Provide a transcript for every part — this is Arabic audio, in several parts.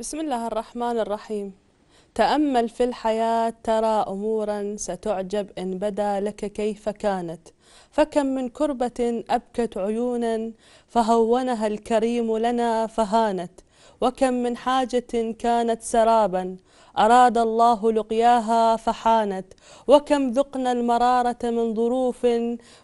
بسم الله الرحمن الرحيم تأمل في الحياة ترى أمورا ستعجب إن بدا لك كيف كانت فكم من كربة أبكت عيونا فهونها الكريم لنا فهانت وكم من حاجة كانت سرابا أراد الله لقياها فحانت وكم ذقنا المرارة من ظروف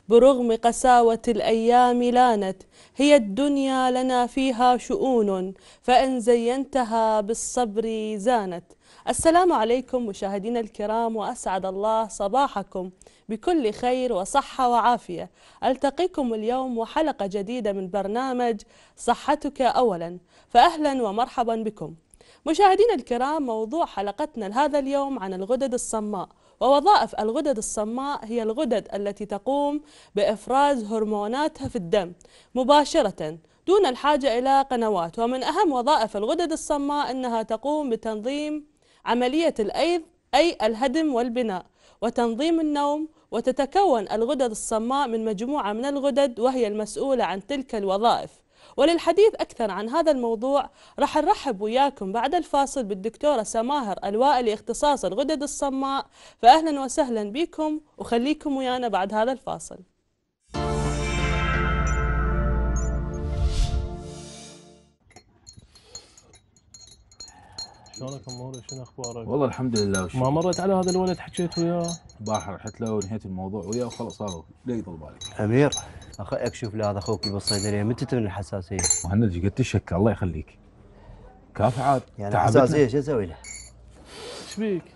برغم قساوة الأيام لانت هي الدنيا لنا فيها شؤون فإن زينتها بالصبر زانت السلام عليكم مشاهدينا الكرام وأسعد الله صباحكم بكل خير وصحة وعافية ألتقيكم اليوم وحلقة جديدة من برنامج صحتك أولا فأهلا ومرحبا بكم مشاهدينا الكرام موضوع حلقتنا لهذا اليوم عن الغدد الصماء ووظائف الغدد الصماء هي الغدد التي تقوم بإفراز هرموناتها في الدم مباشرة دون الحاجة إلى قنوات ومن أهم وظائف الغدد الصماء أنها تقوم بتنظيم عملية الأيض أي الهدم والبناء وتنظيم النوم وتتكون الغدد الصماء من مجموعة من الغدد وهي المسؤولة عن تلك الوظائف وللحديث أكثر عن هذا الموضوع راح نرحب وياكم بعد الفاصل بالدكتورة سماهر الوائلي اختصاص الغدد الصماء فأهلا وسهلا بكم وخليكم ويانا بعد هذا الفاصل شلونك امورك شنو اخبارك؟ والله الحمد لله وشكرا. ما مرت على هذا الولد حكيت وياه؟ باحر حتى له ونهيت الموضوع وياه وخلاص صار لا يطول بالك. امير اخي اكشف له هذا اخوك بالصيدليه متى تبني الحساسيه؟ مهند ايش قد تشك الله يخليك كاف عاد يعني الحساسيه شو اسوي له؟ ايش بيك؟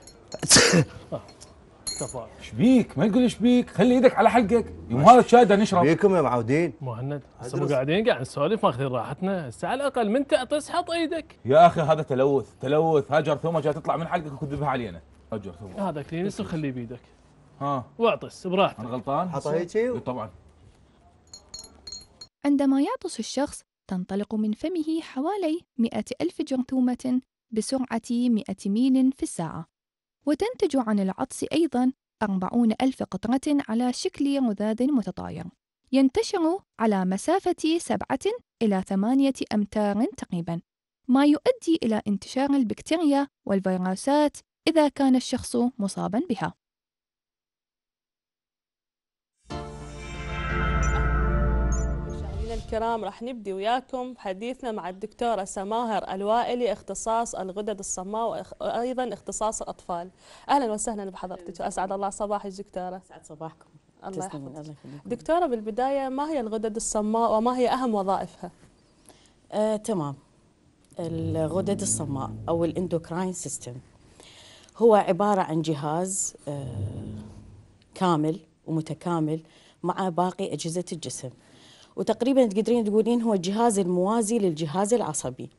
ايش بيك؟ ما يقول ايش بيك؟ خلي ايدك على حلقك يوم هذا الشاي نشرب بيكم يا معودين؟ مهند هسه قاعدين قاعد نسولف ماخذين راحتنا هسه على الاقل من تعطس حط ايدك يا اخي هذا تلوث تلوث ها جرثومه جاي تطلع من حلقك وكذبها علينا هذا كلينس وخليه بيدك ها واعطس براحتك انا غلطان؟ حطها هيك طبعا عندما يعطس الشخص تنطلق من فمه حوالي 100 ألف جرثومة بسرعة 100 ميل في الساعة وتنتج عن العطس أيضا 40 ألف قطرة على شكل رذاذ متطاير ينتشر على مسافة 7 إلى 8 أمتار تقريبا ما يؤدي إلى انتشار البكتيريا والفيروسات إذا كان الشخص مصابا بها الكرام راح نبدي وياكم حديثنا مع الدكتورة سماهر الوائلي اختصاص الغدد الصماء وأيضا اختصاص الأطفال أهلا وسهلا بحضرتك وأسعد الله صباحك دكتورة أسعد صباحكم الله يحفظك دكتورة بالبداية ما هي الغدد الصماء وما هي أهم وظائفها؟ آه، تمام الغدد الصماء أو الاندوكراين سيستم هو عبارة عن جهاز آه، كامل ومتكامل مع باقي أجهزة الجسم وتقريبا تقدرين تقولين هو الجهاز الموازي للجهاز العصبي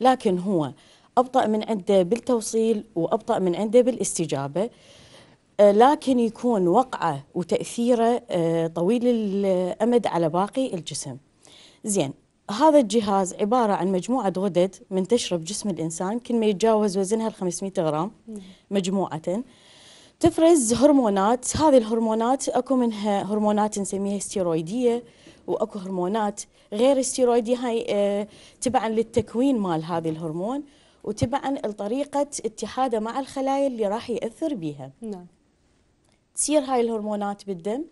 لكن هو أبطأ من عنده بالتوصيل وأبطأ من عنده بالاستجابة آه، لكن يكون وقعه وتأثيره آه، طويل الأمد على باقي الجسم زين هذا الجهاز عبارة عن مجموعة غدد منتشرة بجسم الإنسان كل ما يتجاوز وزنها ال 500 غرام مجموعة تفرز هرمونات هذه الهرمونات أكو منها هرمونات نسميها ستيرويدية واكو هرمونات غير الستيرويدي هاي آه، تبعا للتكوين مال هذه الهرمون وتبعا لطريقه اتحاده مع الخلايا اللي راح ياثر بيها نعم تصير هاي الهرمونات بالدم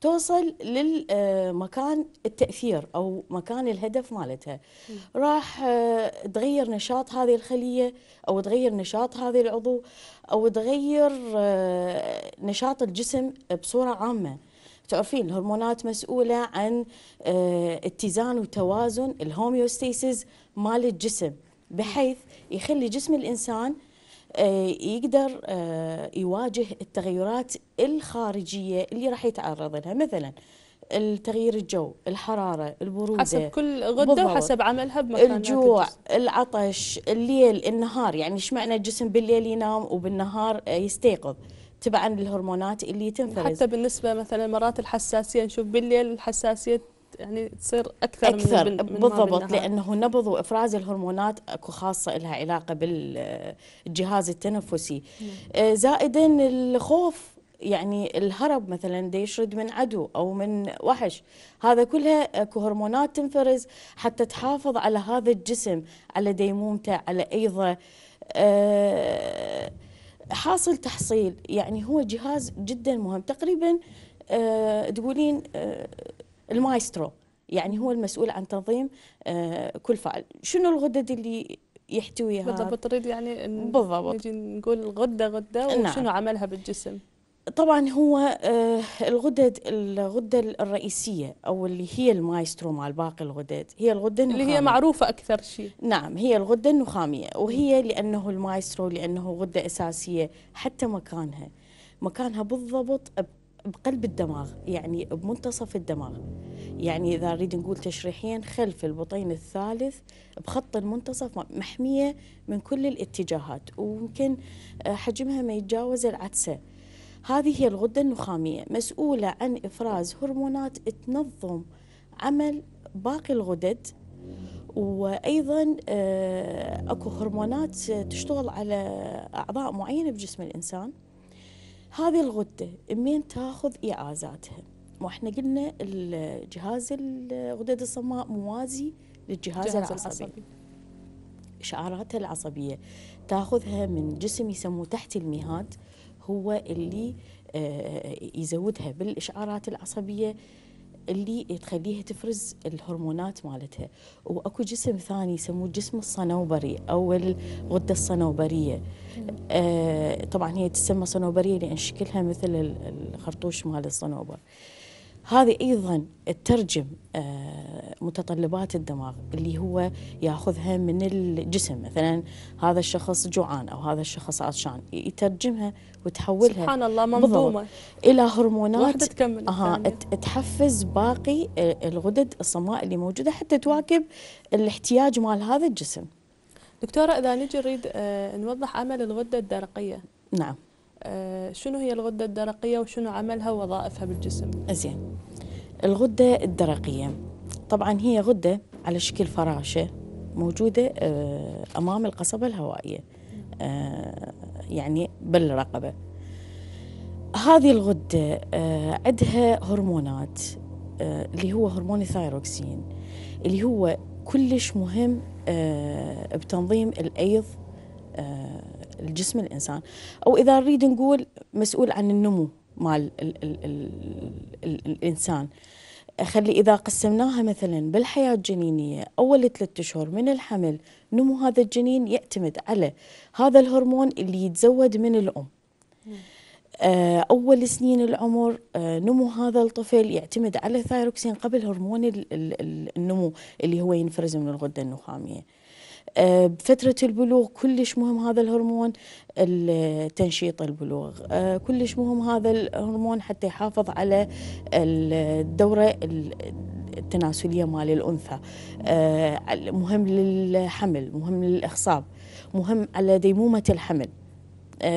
توصل للمكان آه، التاثير او مكان الهدف مالتها نعم. راح آه، تغير نشاط هذه الخليه او تغير نشاط هذا العضو او تغير نشاط الجسم بصوره عامه تعرفين الهرمونات مسؤولة عن آه، اتزان وتوازن الهوميوستيسيس مال الجسم بحيث يخلي جسم الإنسان آه، يقدر آه، يواجه التغيرات الخارجية اللي راح يتعرض لها مثلاً التغيير الجو الحرارة البرودة حسب كل غدة وحسب عملها بمكان الجوع الجسم. العطش الليل النهار يعني ايش معنى الجسم بالليل ينام وبالنهار يستيقظ تبعا للهرمونات اللي تنفرز حتى بالنسبه مثلا مرات الحساسيه نشوف بالليل الحساسيه يعني تصير اكثر, أكثر من بالضبط لانه نبض وافراز الهرمونات اكو خاصه لها علاقه بالجهاز التنفسي نعم. آه، زائدا الخوف يعني الهرب مثلا دي يشرد من عدو او من وحش هذا كلها اكو هرمونات تنفرز حتى تحافظ على هذا الجسم على ديمومته على ايضه أه حاصل تحصيل يعني هو جهاز جدا مهم تقريبا آه، تقولين آه، المايسترو يعني هو المسؤول عن تنظيم آه، كل فعل شنو الغدد اللي يحتويها بالضبط تريد يعني بالضبط نجي نقول الغده غده نعم. وشنو نعم. عملها بالجسم طبعا هو آه، الغدد الغده الرئيسيه او اللي هي المايسترو مع باقي الغدد هي الغده النخامية. اللي هي معروفه اكثر شيء نعم هي الغده النخاميه وهي لانه المايسترو لانه غده اساسيه حتى مكانها مكانها بالضبط بقلب الدماغ يعني بمنتصف الدماغ يعني اذا نريد نقول تشريحيا خلف البطين الثالث بخط المنتصف محميه من كل الاتجاهات وممكن آه، حجمها ما يتجاوز العدسه هذه هي الغدة النخامية مسؤولة عن إفراز هرمونات تنظم عمل باقي الغدد وايضا آه، اكو هرمونات تشتغل على اعضاء معينه بجسم الانسان هذه الغده منين تاخذ اعازاتها واحنا قلنا الجهاز الغدد الصماء موازي للجهاز العصبي. العصبي شعاراتها العصبيه تاخذها من جسم يسموه تحت المهاد هو اللي آه، آه، يزودها بالاشعارات العصبيه اللي تخليها تفرز الهرمونات مالتها واكو جسم ثاني يسموه جسم الصنوبري او الغده الصنوبريه آه، طبعا هي تسمى صنوبريه لان شكلها مثل الخرطوش مال الصنوبر هذه ايضا تترجم آه، متطلبات الدماغ اللي هو ياخذها من الجسم مثلا هذا الشخص جوعان او هذا الشخص عطشان يترجمها وتحولها سبحان الله منظومه الى هرمونات تكمل تحفز باقي آه، الغدد الصماء اللي موجوده حتى تواكب الاحتياج مال هذا الجسم دكتوره اذا نجي نريد آه، نوضح عمل الغده الدرقيه نعم آه، شنو هي الغدة الدرقية وشنو عملها ووظائفها بالجسم زين الغدة الدرقية طبعا هي غدة على شكل فراشة موجودة آه، أمام القصبة الهوائية آه، يعني بالرقبة هذه الغدة عندها هرمونات اللي هو هرمون الثايروكسين اللي هو كلش مهم بتنظيم الأيض الجسم الانسان او اذا نريد نقول مسؤول عن النمو مال الانسان خلي اذا قسمناها مثلا بالحياه الجنينيه اول ثلاثة اشهر من الحمل نمو هذا الجنين يعتمد على هذا الهرمون اللي يتزود من الام آه، اول سنين العمر آه، نمو هذا الطفل يعتمد على ثايروكسين قبل هرمون النمو اللي هو ينفرز من الغده النخاميه آه، بفترة البلوغ كلش مهم هذا الهرمون تنشيط البلوغ آه، كلش مهم هذا الهرمون حتى يحافظ على الدورة التناسلية مال الأنثى آه، مهم للحمل مهم للإخصاب مهم على ديمومة الحمل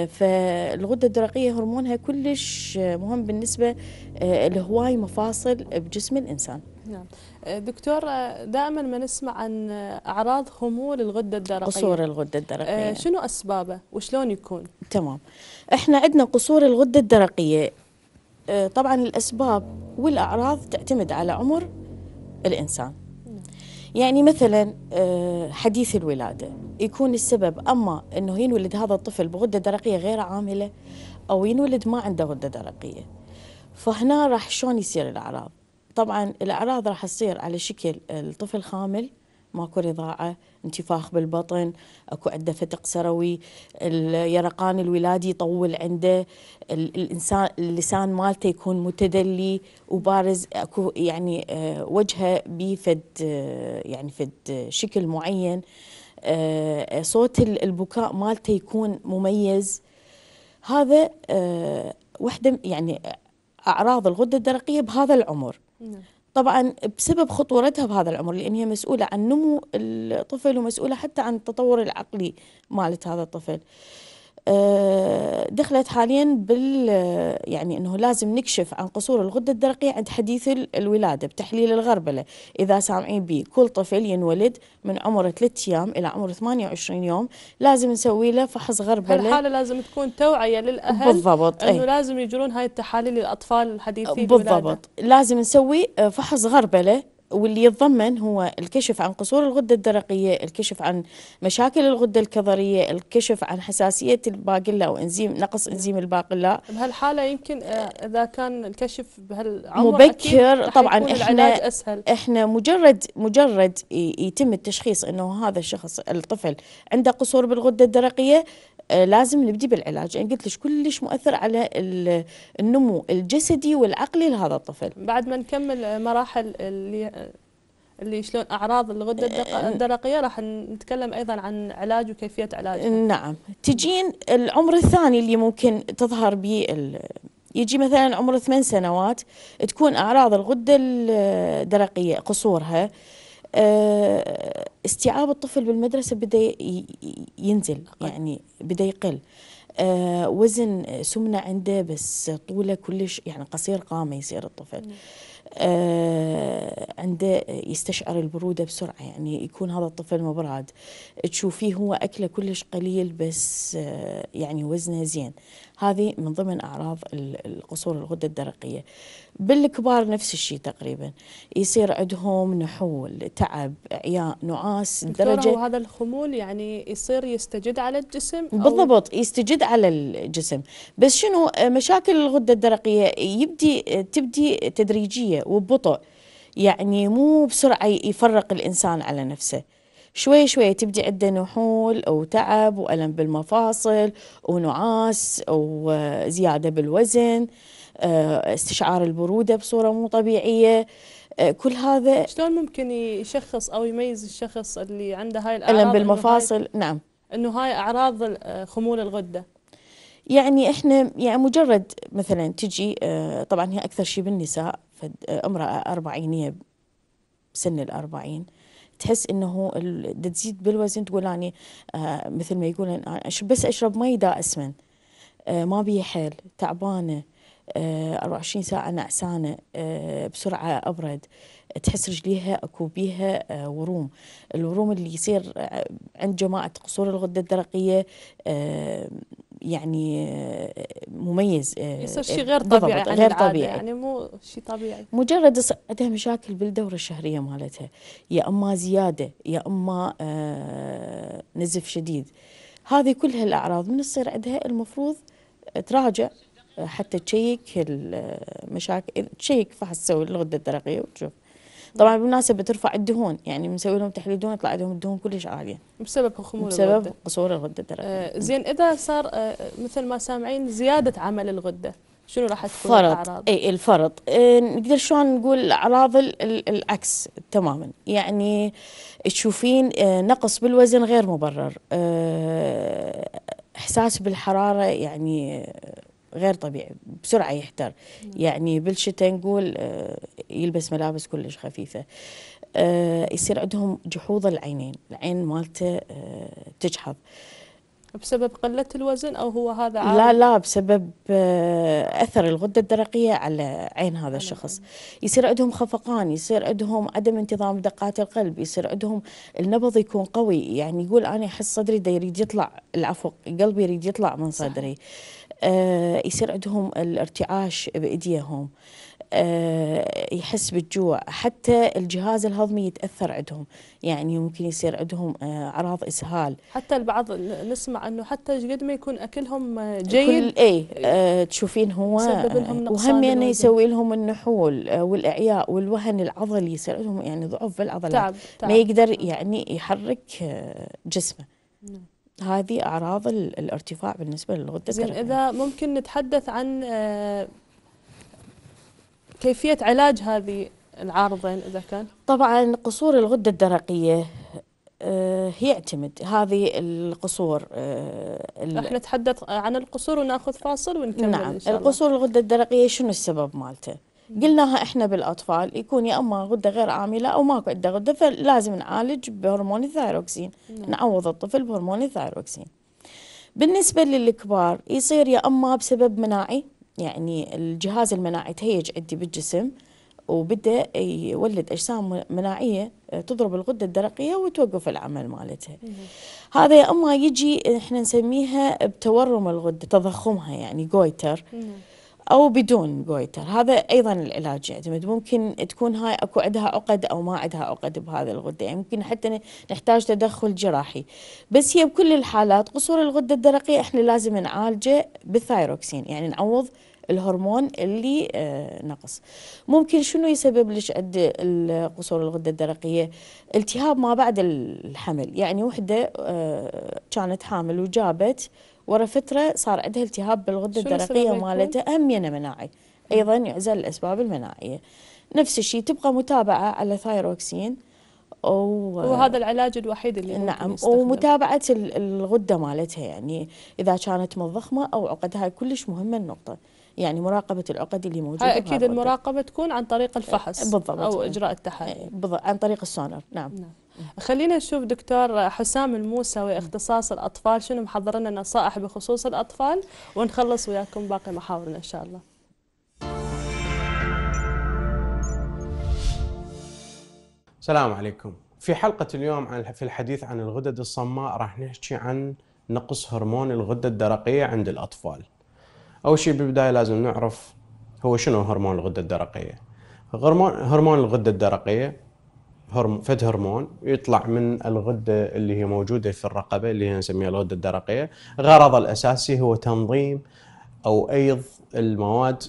فالغده الدرقيه هرمونها كلش مهم بالنسبه لهواي مفاصل بجسم الانسان نعم آه، دكتور آه، دائما ما نسمع عن آه، اعراض خمول الغده الدرقيه قصور الغده الدرقيه شنو اسبابه وشلون يكون تمام احنا عندنا قصور الغده الدرقيه طبعا الاسباب والاعراض تعتمد على عمر الانسان يعني مثلا حديث الولاده يكون السبب اما انه ينولد هذا الطفل بغده درقيه غير عامله او ينولد ما عنده غده درقيه فهنا راح شلون يصير الاعراض طبعا الاعراض راح تصير على شكل الطفل خامل ماكو رضاعه انتفاخ بالبطن اكو عنده فتق سروي اليرقان الولادي يطول عنده الانسان اللسان مالته يكون متدلي وبارز اكو يعني آه، وجهه بفد آه، يعني فد آه، شكل معين صوت البكاء مالته يكون مميز هذا وحده يعني اعراض الغده الدرقيه بهذا العمر نعم. طبعا بسبب خطورتها بهذا الامر لان هي مسؤوله عن نمو الطفل ومسؤوله حتى عن التطور العقلي مالت هذا الطفل. آه، دخلت حاليا بال آه، يعني انه لازم نكشف عن قصور الغده الدرقيه عند حديث الولاده بتحليل الغربله اذا سامعين به كل طفل ينولد من عمر 3 ايام الى عمر 28 يوم لازم نسوي له فحص غربله الحاله لازم تكون توعيه للاهل بالضبط إيه. انه ايه؟ لازم يجرون هاي التحاليل للاطفال الحديثين بالضبط الولادة. لازم نسوي آه، فحص غربله واللي يتضمن هو الكشف عن قصور الغدة الدرقية الكشف عن مشاكل الغدة الكظرية الكشف عن حساسية الباقلة أو إنزيم نقص إنزيم الباقلة بهالحالة يمكن آه، إذا كان الكشف بهالعمر مبكر طبعا إحنا, أسهل. إحنا مجرد مجرد يتم التشخيص أنه هذا الشخص الطفل عنده قصور بالغدة الدرقية لازم نبدي بالعلاج يعني قلت لك كلش مؤثر على النمو الجسدي والعقلي لهذا الطفل بعد ما نكمل مراحل اللي اللي شلون اعراض الغده أه، أه. الدرقيه راح نتكلم ايضا عن علاج وكيفيه علاجها نعم تجين العمر الثاني اللي ممكن تظهر به يجي مثلا عمر ثمان سنوات تكون اعراض الغده الدرقيه قصورها آه، استيعاب الطفل بالمدرسة بدأ ينزل يعني بدأ يقل آه، وزن سمنة عنده بس طوله كلش يعني قصير قامة يصير الطفل آه، عنده يستشعر البرودة بسرعة يعني يكون هذا الطفل مبرد تشوفيه هو أكله كلش قليل بس يعني وزنه زين هذه من ضمن أعراض القصور الغدة الدرقية بالكبار نفس الشيء تقريبا يصير عندهم نحول تعب إعياء نعاس درجة وهذا الخمول يعني يصير يستجد على الجسم بالضبط يستجد على الجسم بس شنو مشاكل الغدة الدرقية يبدي تبدي تدريجية وببطء يعني مو بسرعة يفرق الإنسان على نفسه شوي شوي تبدي عنده نحول أو تعب وألم بالمفاصل ونعاس وزيادة بالوزن آه، استشعار البرودة بصورة مو طبيعية آه، كل هذا شلون ممكن يشخص أو يميز الشخص اللي عنده هاي الأعراض ألم بالمفاصل إنه هاي نعم أنه هاي أعراض آه، خمول الغدة يعني احنا يعني مجرد مثلا تجي طبعا هي اكثر شيء بالنساء امراه اربعينيه بسن الاربعين تحس انه تزيد بالوزن تقول اني آه مثل ما يقول آه، بس اشرب مي دا اسمن آه ما بي حيل تعبانه آه 24 ساعه نعسانه آه، بسرعه ابرد تحس رجليها اكو بيها آه، وروم الوروم اللي يصير عند جماعه قصور الغده الدرقيه يعني مميز آه، يصير شيء آه، غير طبيعي عن يعني غير طبيعي يعني مو شيء طبيعي مجرد عندها مشاكل بالدوره الشهريه مالتها يا اما زياده يا اما آه، نزف شديد هذه كلها الاعراض من تصير عندها المفروض تراجع حتى تشيك المشاكل تشيك فحص تسوي الغده الدرقيه وتشوف طبعا بالمناسبه بترفع الدهون يعني بنسوي لهم تحليل دهون يطلع عندهم الدهون كلش عاليه بسبب خمول بسبب الغده بسبب قصور الغده الدرقيه آه زين اذا صار آه مثل ما سامعين زياده عمل الغده شنو راح تكون فرط الاعراض؟ اي الفرط آه نقدر شلون نقول اعراض العكس تماما يعني تشوفين آه نقص بالوزن غير مبرر آه احساس بالحراره يعني غير طبيعي بسرعه يحتر نعم. يعني بالشتاء نقول آه، يلبس ملابس كلش خفيفه آه، يصير عندهم جحوظ العينين العين مالته آه، تجحظ بسبب قلة الوزن أو هو هذا عارف؟ لا لا بسبب أثر الغدة الدرقية على عين هذا الشخص يصير عندهم خفقان يصير عندهم عدم انتظام دقات القلب يصير عندهم النبض يكون قوي يعني يقول أنا أحس صدري يريد يطلع العفو قلبي يريد يطلع من صدري صح. آه، يصير عندهم الارتعاش بايديهم آه، يحس بالجوع حتى الجهاز الهضمي يتاثر عندهم يعني ممكن يصير عندهم آه، اعراض اسهال حتى البعض نسمع انه حتى قد ما يكون اكلهم جيد اي اه تشوفين هو وهم يعني يسوي لهم النحول والاعياء والوهن العضلي يصير عندهم يعني ضعف بالعضلات تعب. تعب. ما يقدر يعني يحرك جسمه نعم. هذه أعراض الارتفاع بالنسبة للغدة الدرقية إذا ممكن نتحدث عن آه، كيفية علاج هذه العارضين إذا كان طبعا قصور الغدة الدرقية آه، يعتمد هذه القصور آه، راح نتحدث عن القصور وناخذ فاصل ونكمل نعم إن شاء الله. القصور الغدة الدرقية شنو السبب مالته؟ قلناها احنا بالاطفال يكون يا اما غده غير عامله او ماكو عنده غده فلازم نعالج بهرمون الثايروكسين نعم. نعوض الطفل بهرمون الثايروكسين بالنسبه للكبار يصير يا اما بسبب مناعي يعني الجهاز المناعي تهيج عندي بالجسم وبدا يولد اجسام مناعيه تضرب الغده الدرقيه وتوقف العمل مالتها. هذا يا اما يجي احنا نسميها بتورم الغده تضخمها يعني جويتر. أو بدون جويتر هذا أيضا العلاج يعتمد ممكن تكون هاي أكو عندها عقد أو ما عندها عقد بهذه الغدة يعني ممكن حتى نحتاج تدخل جراحي بس هي بكل الحالات قصور الغدة الدرقية إحنا لازم نعالجه بالثايروكسين يعني نعوض الهرمون اللي آه، نقص ممكن شنو يسبب لك عند قصور الغده الدرقيه التهاب ما بعد الحمل يعني وحده آه، كانت حامل وجابت ورا فتره صار عندها التهاب بالغده الدرقيه مالتها اهم ينا مناعي ايضا يعزل الاسباب المناعيه نفس الشيء تبقى متابعه على ثايروكسين وهذا العلاج الوحيد اللي نعم يستخدم. ومتابعه الغده مالتها يعني اذا كانت مضخمه او عقدها كلش مهمه النقطه يعني مراقبه العقد اللي موجوده هاي اكيد المراقبه تكون عن طريق الفحص بالضبط او اجراء التحاليل عن طريق السونار نعم, نعم. خلينا نشوف دكتور حسام الموسوي اختصاص الأطفال شنو محضر لنا نصائح بخصوص الأطفال ونخلص وياكم باقي محاورنا إن شاء الله السلام عليكم في حلقة اليوم عن في الحديث عن الغدد الصماء راح نحكي عن نقص هرمون الغدة الدرقية عند الأطفال أول شيء بالبداية لازم نعرف هو شنو هرمون الغدة الدرقية هرمون الغدة الدرقية هرمون فد هرمون يطلع من الغده اللي هي موجوده في الرقبه اللي هي نسميها الغده الدرقيه غرضه الاساسي هو تنظيم او ايض المواد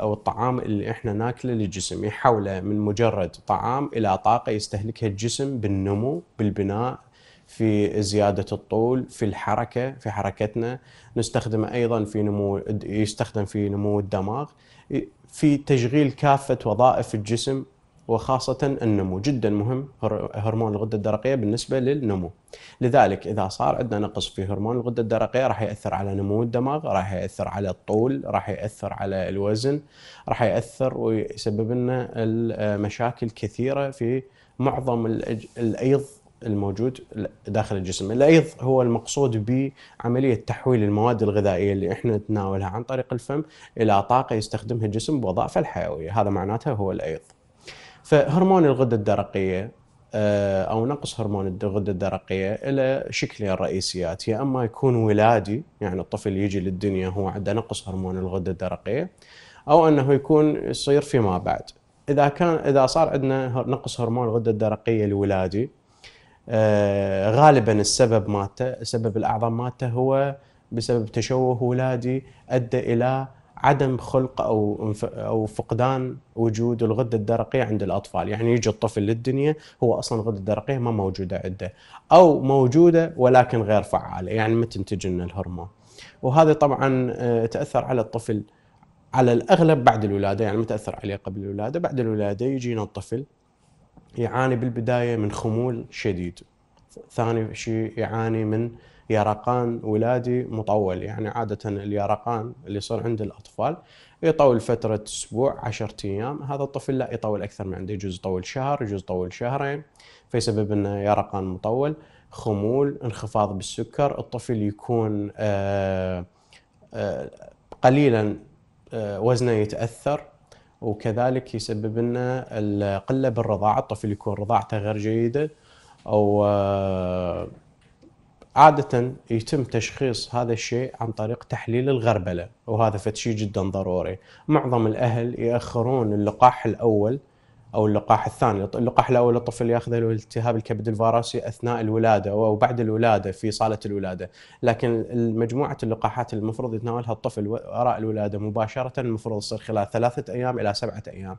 او الطعام اللي احنا ناكله للجسم يحوله من مجرد طعام الى طاقه يستهلكها الجسم بالنمو بالبناء في زياده الطول في الحركه في حركتنا نستخدمه ايضا في نمو يستخدم في نمو الدماغ في تشغيل كافه وظائف الجسم وخاصة النمو جدا مهم هرمون الغدة الدرقية بالنسبة للنمو لذلك إذا صار عندنا نقص في هرمون الغدة الدرقية راح يأثر على نمو الدماغ راح يأثر على الطول راح يأثر على الوزن راح يأثر ويسبب لنا مشاكل كثيرة في معظم الأيض الموجود داخل الجسم الأيض هو المقصود بعملية تحويل المواد الغذائية اللي احنا نتناولها عن طريق الفم إلى طاقة يستخدمها الجسم بوظائفه الحيوية هذا معناته هو الأيض فهرمون الغده الدرقيه آه، او نقص هرمون الغده الدرقيه الى شكلين رئيسيات يا اما يكون ولادي يعني الطفل يجي للدنيا هو عنده نقص هرمون الغده الدرقيه او انه يكون يصير فيما بعد اذا كان اذا صار عندنا نقص هرمون الغده الدرقيه الولادي آه، غالبا السبب مالته السبب الاعظم مالته هو بسبب تشوه ولادي ادى الى عدم خلق او او فقدان وجود الغده الدرقيه عند الاطفال، يعني يجي الطفل للدنيا هو اصلا الغده الدرقيه ما موجوده عنده، او موجوده ولكن غير فعاله، يعني ما تنتج لنا الهرمون. وهذا طبعا آه، تاثر على الطفل على الاغلب بعد الولاده، يعني ما تاثر عليه قبل الولاده، بعد الولاده يجينا الطفل يعاني بالبدايه من خمول شديد. ثاني شيء يعاني من يرقان ولادي مطول يعني عادة اليرقان اللي يصير عند الأطفال يطول فترة أسبوع عشرة أيام هذا الطفل لا يطول أكثر من عنده يجوز يطول شهر يجوز يطول شهرين فيسبب لنا يرقان مطول خمول انخفاض بالسكر الطفل يكون آه، آه، قليلا آه، وزنه يتأثر وكذلك يسبب لنا القلة بالرضاعة الطفل يكون رضاعته غير جيدة أو عادة يتم تشخيص هذا الشيء عن طريق تحليل الغربلة وهذا شيء جدا ضروري معظم الأهل يأخرون اللقاح الأول أو اللقاح الثاني اللقاح الأول الطفل يأخذه الالتهاب الكبد الفيروسي أثناء الولادة أو بعد الولادة في صالة الولادة لكن مجموعة اللقاحات المفروض يتناولها الطفل وراء الولادة مباشرة المفروض تصير خلال ثلاثة أيام إلى سبعة أيام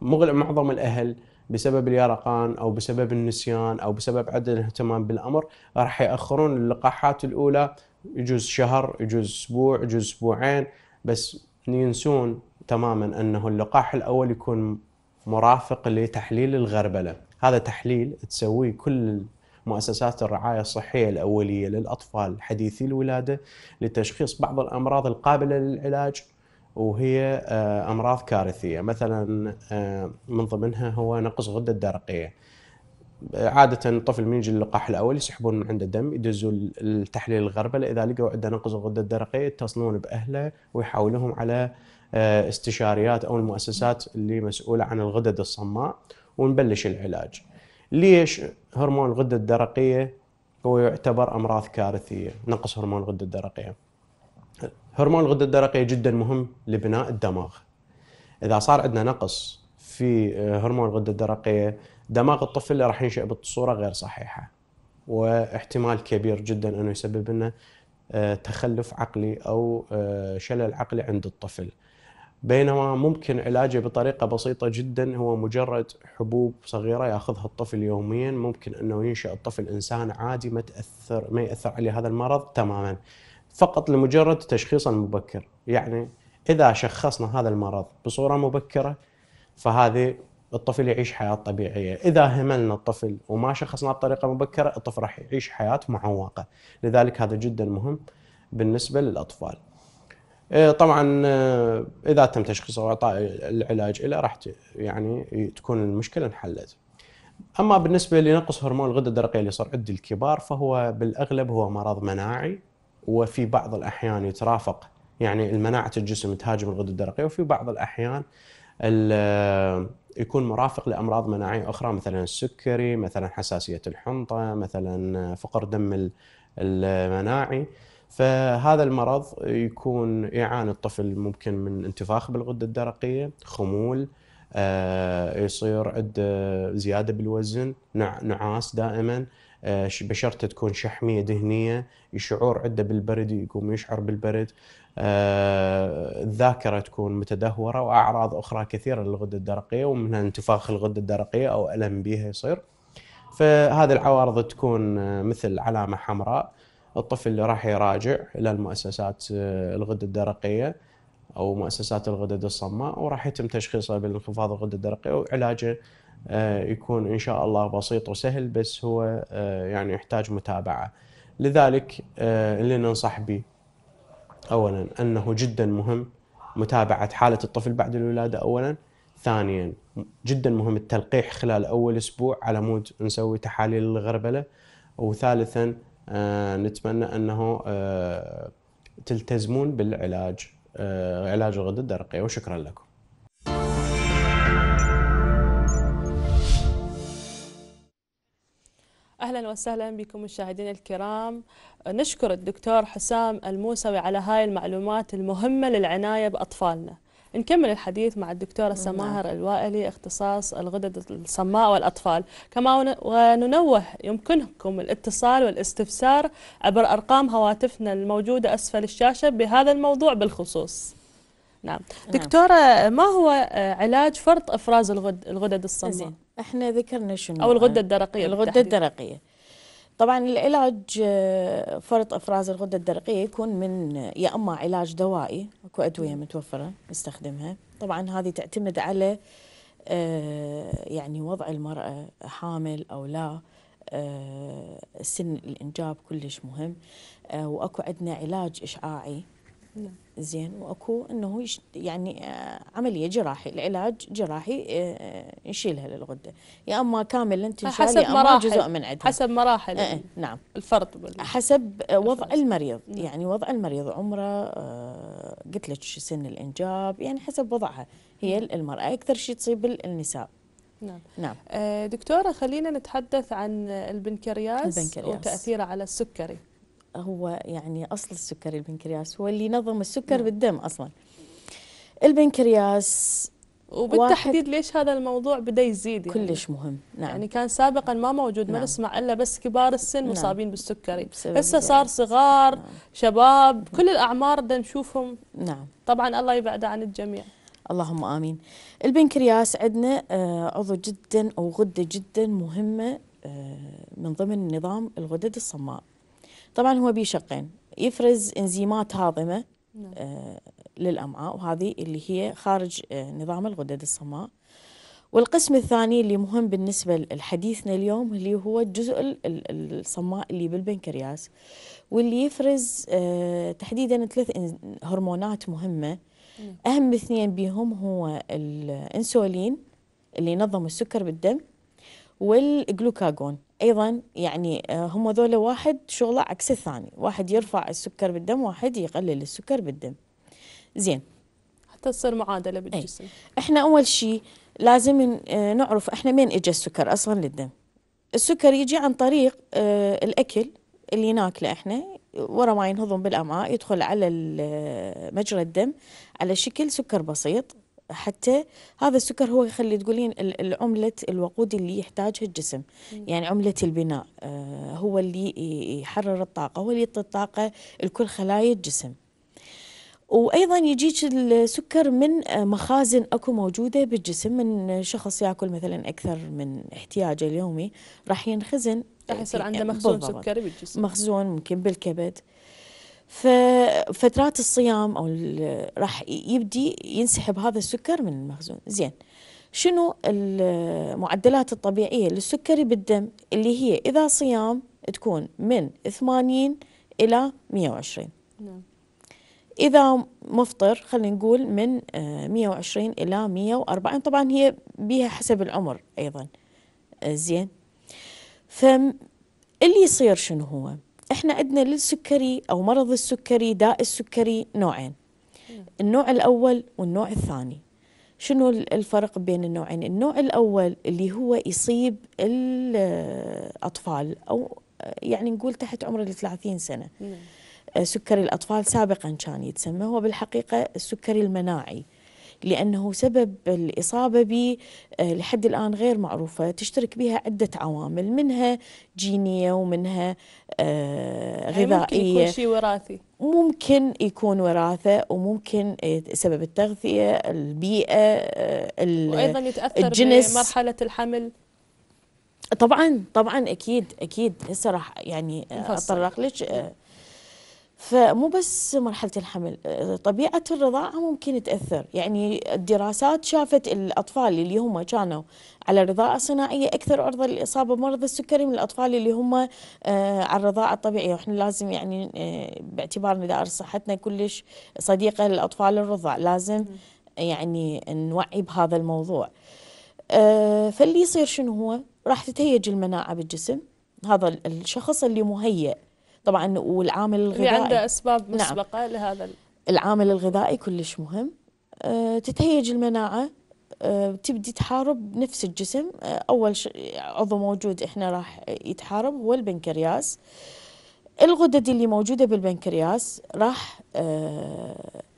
معظم الأهل بسبب اليرقان او بسبب النسيان او بسبب عدم الاهتمام بالامر راح ياخرون اللقاحات الاولى يجوز شهر يجوز اسبوع يجوز اسبوعين بس ينسون تماما انه اللقاح الاول يكون مرافق لتحليل الغربله هذا تحليل تسويه كل مؤسسات الرعايه الصحيه الاوليه للاطفال حديثي الولاده لتشخيص بعض الامراض القابله للعلاج وهي آه، امراض كارثيه مثلا آه، من ضمنها هو نقص غده الدرقيه عادة الطفل من يجي اللقاح الأول يسحبون من عنده دم يدزوا التحليل الغربلة إذا لقوا عنده نقص الغده الدرقية يتصلون بأهله ويحاولهم على آه، استشاريات أو المؤسسات اللي مسؤولة عن الغدد الصماء ونبلش العلاج ليش هرمون الغدة الدرقية هو يعتبر أمراض كارثية نقص هرمون الغدة الدرقية هرمون الغده الدرقيه جدا مهم لبناء الدماغ اذا صار عندنا نقص في آه، هرمون الغده الدرقيه دماغ الطفل راح ينشا بصوره غير صحيحه واحتمال كبير جدا انه يسبب لنا آه، تخلف عقلي او آه، شلل عقلي عند الطفل بينما ممكن علاجه بطريقه بسيطه جدا هو مجرد حبوب صغيره ياخذها الطفل يوميا ممكن انه ينشا الطفل انسان عادي ما تاثر ما ياثر عليه هذا المرض تماما فقط لمجرد تشخيص المبكر يعني إذا شخصنا هذا المرض بصورة مبكرة فهذه الطفل يعيش حياة طبيعية إذا هملنا الطفل وما شخصناه بطريقة مبكرة الطفل راح يعيش حياة معوقة لذلك هذا جدا مهم بالنسبة للأطفال إيه، طبعا إيه، اذا تم تشخيصه واعطاء العلاج له راح يعني تكون المشكله انحلت. اما بالنسبه لنقص هرمون الغده الدرقيه اللي صار عند الكبار فهو بالاغلب هو مرض مناعي وفي بعض الأحيان يترافق يعني المناعة الجسم تهاجم الغدة الدرقية وفي بعض الأحيان يكون مرافق لأمراض مناعية أخرى مثلا السكري مثلا حساسية الحنطة مثلا فقر دم المناعي فهذا المرض يكون يعاني الطفل ممكن من انتفاخ بالغدة الدرقية خمول آه، يصير عنده زيادة بالوزن نعاس دائما آه، بشرته تكون شحميه دهنيه يشعر عنده بالبرد يقوم يشعر بالبرد آه، الذاكره تكون متدهوره واعراض اخرى كثيره للغده الدرقيه ومنها انتفاخ الغده الدرقيه او الم بها يصير فهذه العوارض تكون آه، مثل علامه حمراء الطفل اللي راح يراجع الى المؤسسات الغده الدرقيه او مؤسسات الغدد الصماء وراح يتم تشخيصه بانخفاض الغده الدرقيه وعلاجه آه، يكون ان شاء الله بسيط وسهل بس هو آه، يعني يحتاج متابعه لذلك آه، اللي ننصح به اولا انه جدا مهم متابعه حاله الطفل بعد الولاده اولا ثانيا جدا مهم التلقيح خلال اول اسبوع على مود نسوي تحاليل الغربله وثالثا نتمنى انه تلتزمون بالعلاج علاج الغدد الدرقيه وشكرا لكم أهلا وسهلا بكم مشاهدينا الكرام نشكر الدكتور حسام الموسوي على هاي المعلومات المهمة للعناية بأطفالنا نكمل الحديث مع الدكتورة نعم. سماهر الوائلي اختصاص الغدد الصماء والأطفال كما وننوه يمكنكم الاتصال والاستفسار عبر أرقام هواتفنا الموجودة أسفل الشاشة بهذا الموضوع بالخصوص نعم. نعم دكتورة ما هو آه، علاج فرط إفراز الغد الغدد الصماء؟ احنا ذكرنا شنو أو الغدة الدرقية الغدة الدرقية طبعا العلاج آه، فرط افراز الغده الدرقيه يكون من آه، يا اما علاج دوائي اكو ادويه نعم. متوفره نستخدمها طبعا هذه تعتمد على يعني وضع المراه حامل او لا سن الانجاب كلش مهم واكو عندنا علاج اشعاعي نعم. زين واكو انه يعني آه، عمليه جراحي العلاج جراحي يشيلها آه، آه، للغده يا اما كامل انت حسب يا اما مراحل جزء من عندها حسب مراحل آه نعم الفرد حسب وضع الفرط. المريض نعم. يعني وضع المريض عمره آه قلت لك سن الانجاب يعني حسب وضعها هي نعم. المراه اكثر شيء تصيب النساء نعم نعم آه دكتوره خلينا نتحدث عن البنكرياس, البنكرياس. وتاثيره على السكري هو يعني أصل السكر البنكرياس هو اللي ينظم السكر نعم. بالدم أصلا البنكرياس وبالتحديد ليش هذا الموضوع بدا يزيد يعني كلش مهم نعم يعني كان سابقا ما موجود نعم. ما نسمع الا بس كبار السن نعم. مصابين بالسكري هسه صار صغار نعم. شباب نعم. كل الاعمار بدنا نشوفهم نعم طبعا الله يبعده عن الجميع اللهم امين البنكرياس عندنا آه، عضو جدا او غده جدا مهمه آه، من ضمن نظام الغدد الصماء طبعا هو بيه شقين يفرز انزيمات هاضمه نعم. آه، للامعاء وهذه اللي هي خارج آه، نظام الغدد الصماء والقسم الثاني اللي مهم بالنسبه لحديثنا اليوم اللي هو الجزء الصماء اللي بالبنكرياس واللي يفرز آه، تحديدا ثلاث هرمونات مهمه نعم. اهم اثنين بيهم هو الانسولين اللي ينظم السكر بالدم والجلوكاجون ايضا يعني آه، هم ذولا واحد شغله عكس الثاني واحد يرفع السكر بالدم واحد يقلل السكر بالدم زين حتى تصير معادله بالجسم أي. احنا اول شيء لازم آه، نعرف احنا من اجى السكر اصلا للدم السكر يجي عن طريق آه، الاكل اللي ناكله احنا ورا ما ينهضم بالامعاء يدخل على مجرى الدم على شكل سكر بسيط حتى هذا السكر هو يخلي تقولين العملة الوقود اللي يحتاجها الجسم يعني عملة البناء آه، هو اللي يحرر الطاقة هو اللي يعطي الطاقة لكل خلايا الجسم وايضا يجيك السكر من آه، مخازن اكو موجوده بالجسم من شخص ياكل مثلا اكثر من احتياجه اليومي راح ينخزن راح آه، يصير عنده مخزون سكري بالجسم مخزون ممكن بالكبد ففترات الصيام او راح يبدي ينسحب هذا السكر من المخزون زين شنو المعدلات الطبيعيه للسكري بالدم اللي هي اذا صيام تكون من 80 الى 120 نعم اذا مفطر خلينا نقول من 120 آه، الى 140 طبعا هي بها حسب العمر ايضا آه، زين فاللي يصير شنو هو احنا عندنا للسكري او مرض السكري داء السكري نوعين النوع الاول والنوع الثاني شنو الفرق بين النوعين النوع الاول اللي هو يصيب الاطفال او يعني نقول تحت عمر ال 30 سنه نعم. سكري الاطفال سابقا كان يتسمى هو بالحقيقه السكري المناعي لأنه سبب الإصابة به آه، لحد الآن غير معروفة تشترك بها عدة عوامل منها جينية ومنها غذائية يعني ممكن يكون شيء وراثي ممكن يكون وراثة وممكن آه، سبب التغذية البيئة آه، وأيضا يتأثر الجنس بمرحلة الحمل طبعا طبعا اكيد اكيد هسه راح يعني اتطرق لك فمو بس مرحلة الحمل آه، طبيعة الرضاعة ممكن تأثر يعني الدراسات شافت الأطفال اللي هم كانوا على الرضاعة الصناعية أكثر عرضة للإصابة بمرض السكري من الأطفال اللي هم آه، على الرضاعة الطبيعية وإحنا لازم يعني آه، باعتبارنا دائرة صحتنا كلش صديقة للأطفال الرضع لازم يعني نوعي بهذا الموضوع فاللي يصير شنو هو راح تتهيج المناعة بالجسم هذا الشخص اللي مهيئ طبعا والعامل الغذائي في عنده اسباب نعم. مسبقه نعم. لهذا العامل الغذائي كلش مهم أه تتهيج المناعه أه تبدي تحارب نفس الجسم أه اول عضو موجود احنا راح يتحارب هو البنكرياس الغدد اللي موجوده بالبنكرياس راح أه،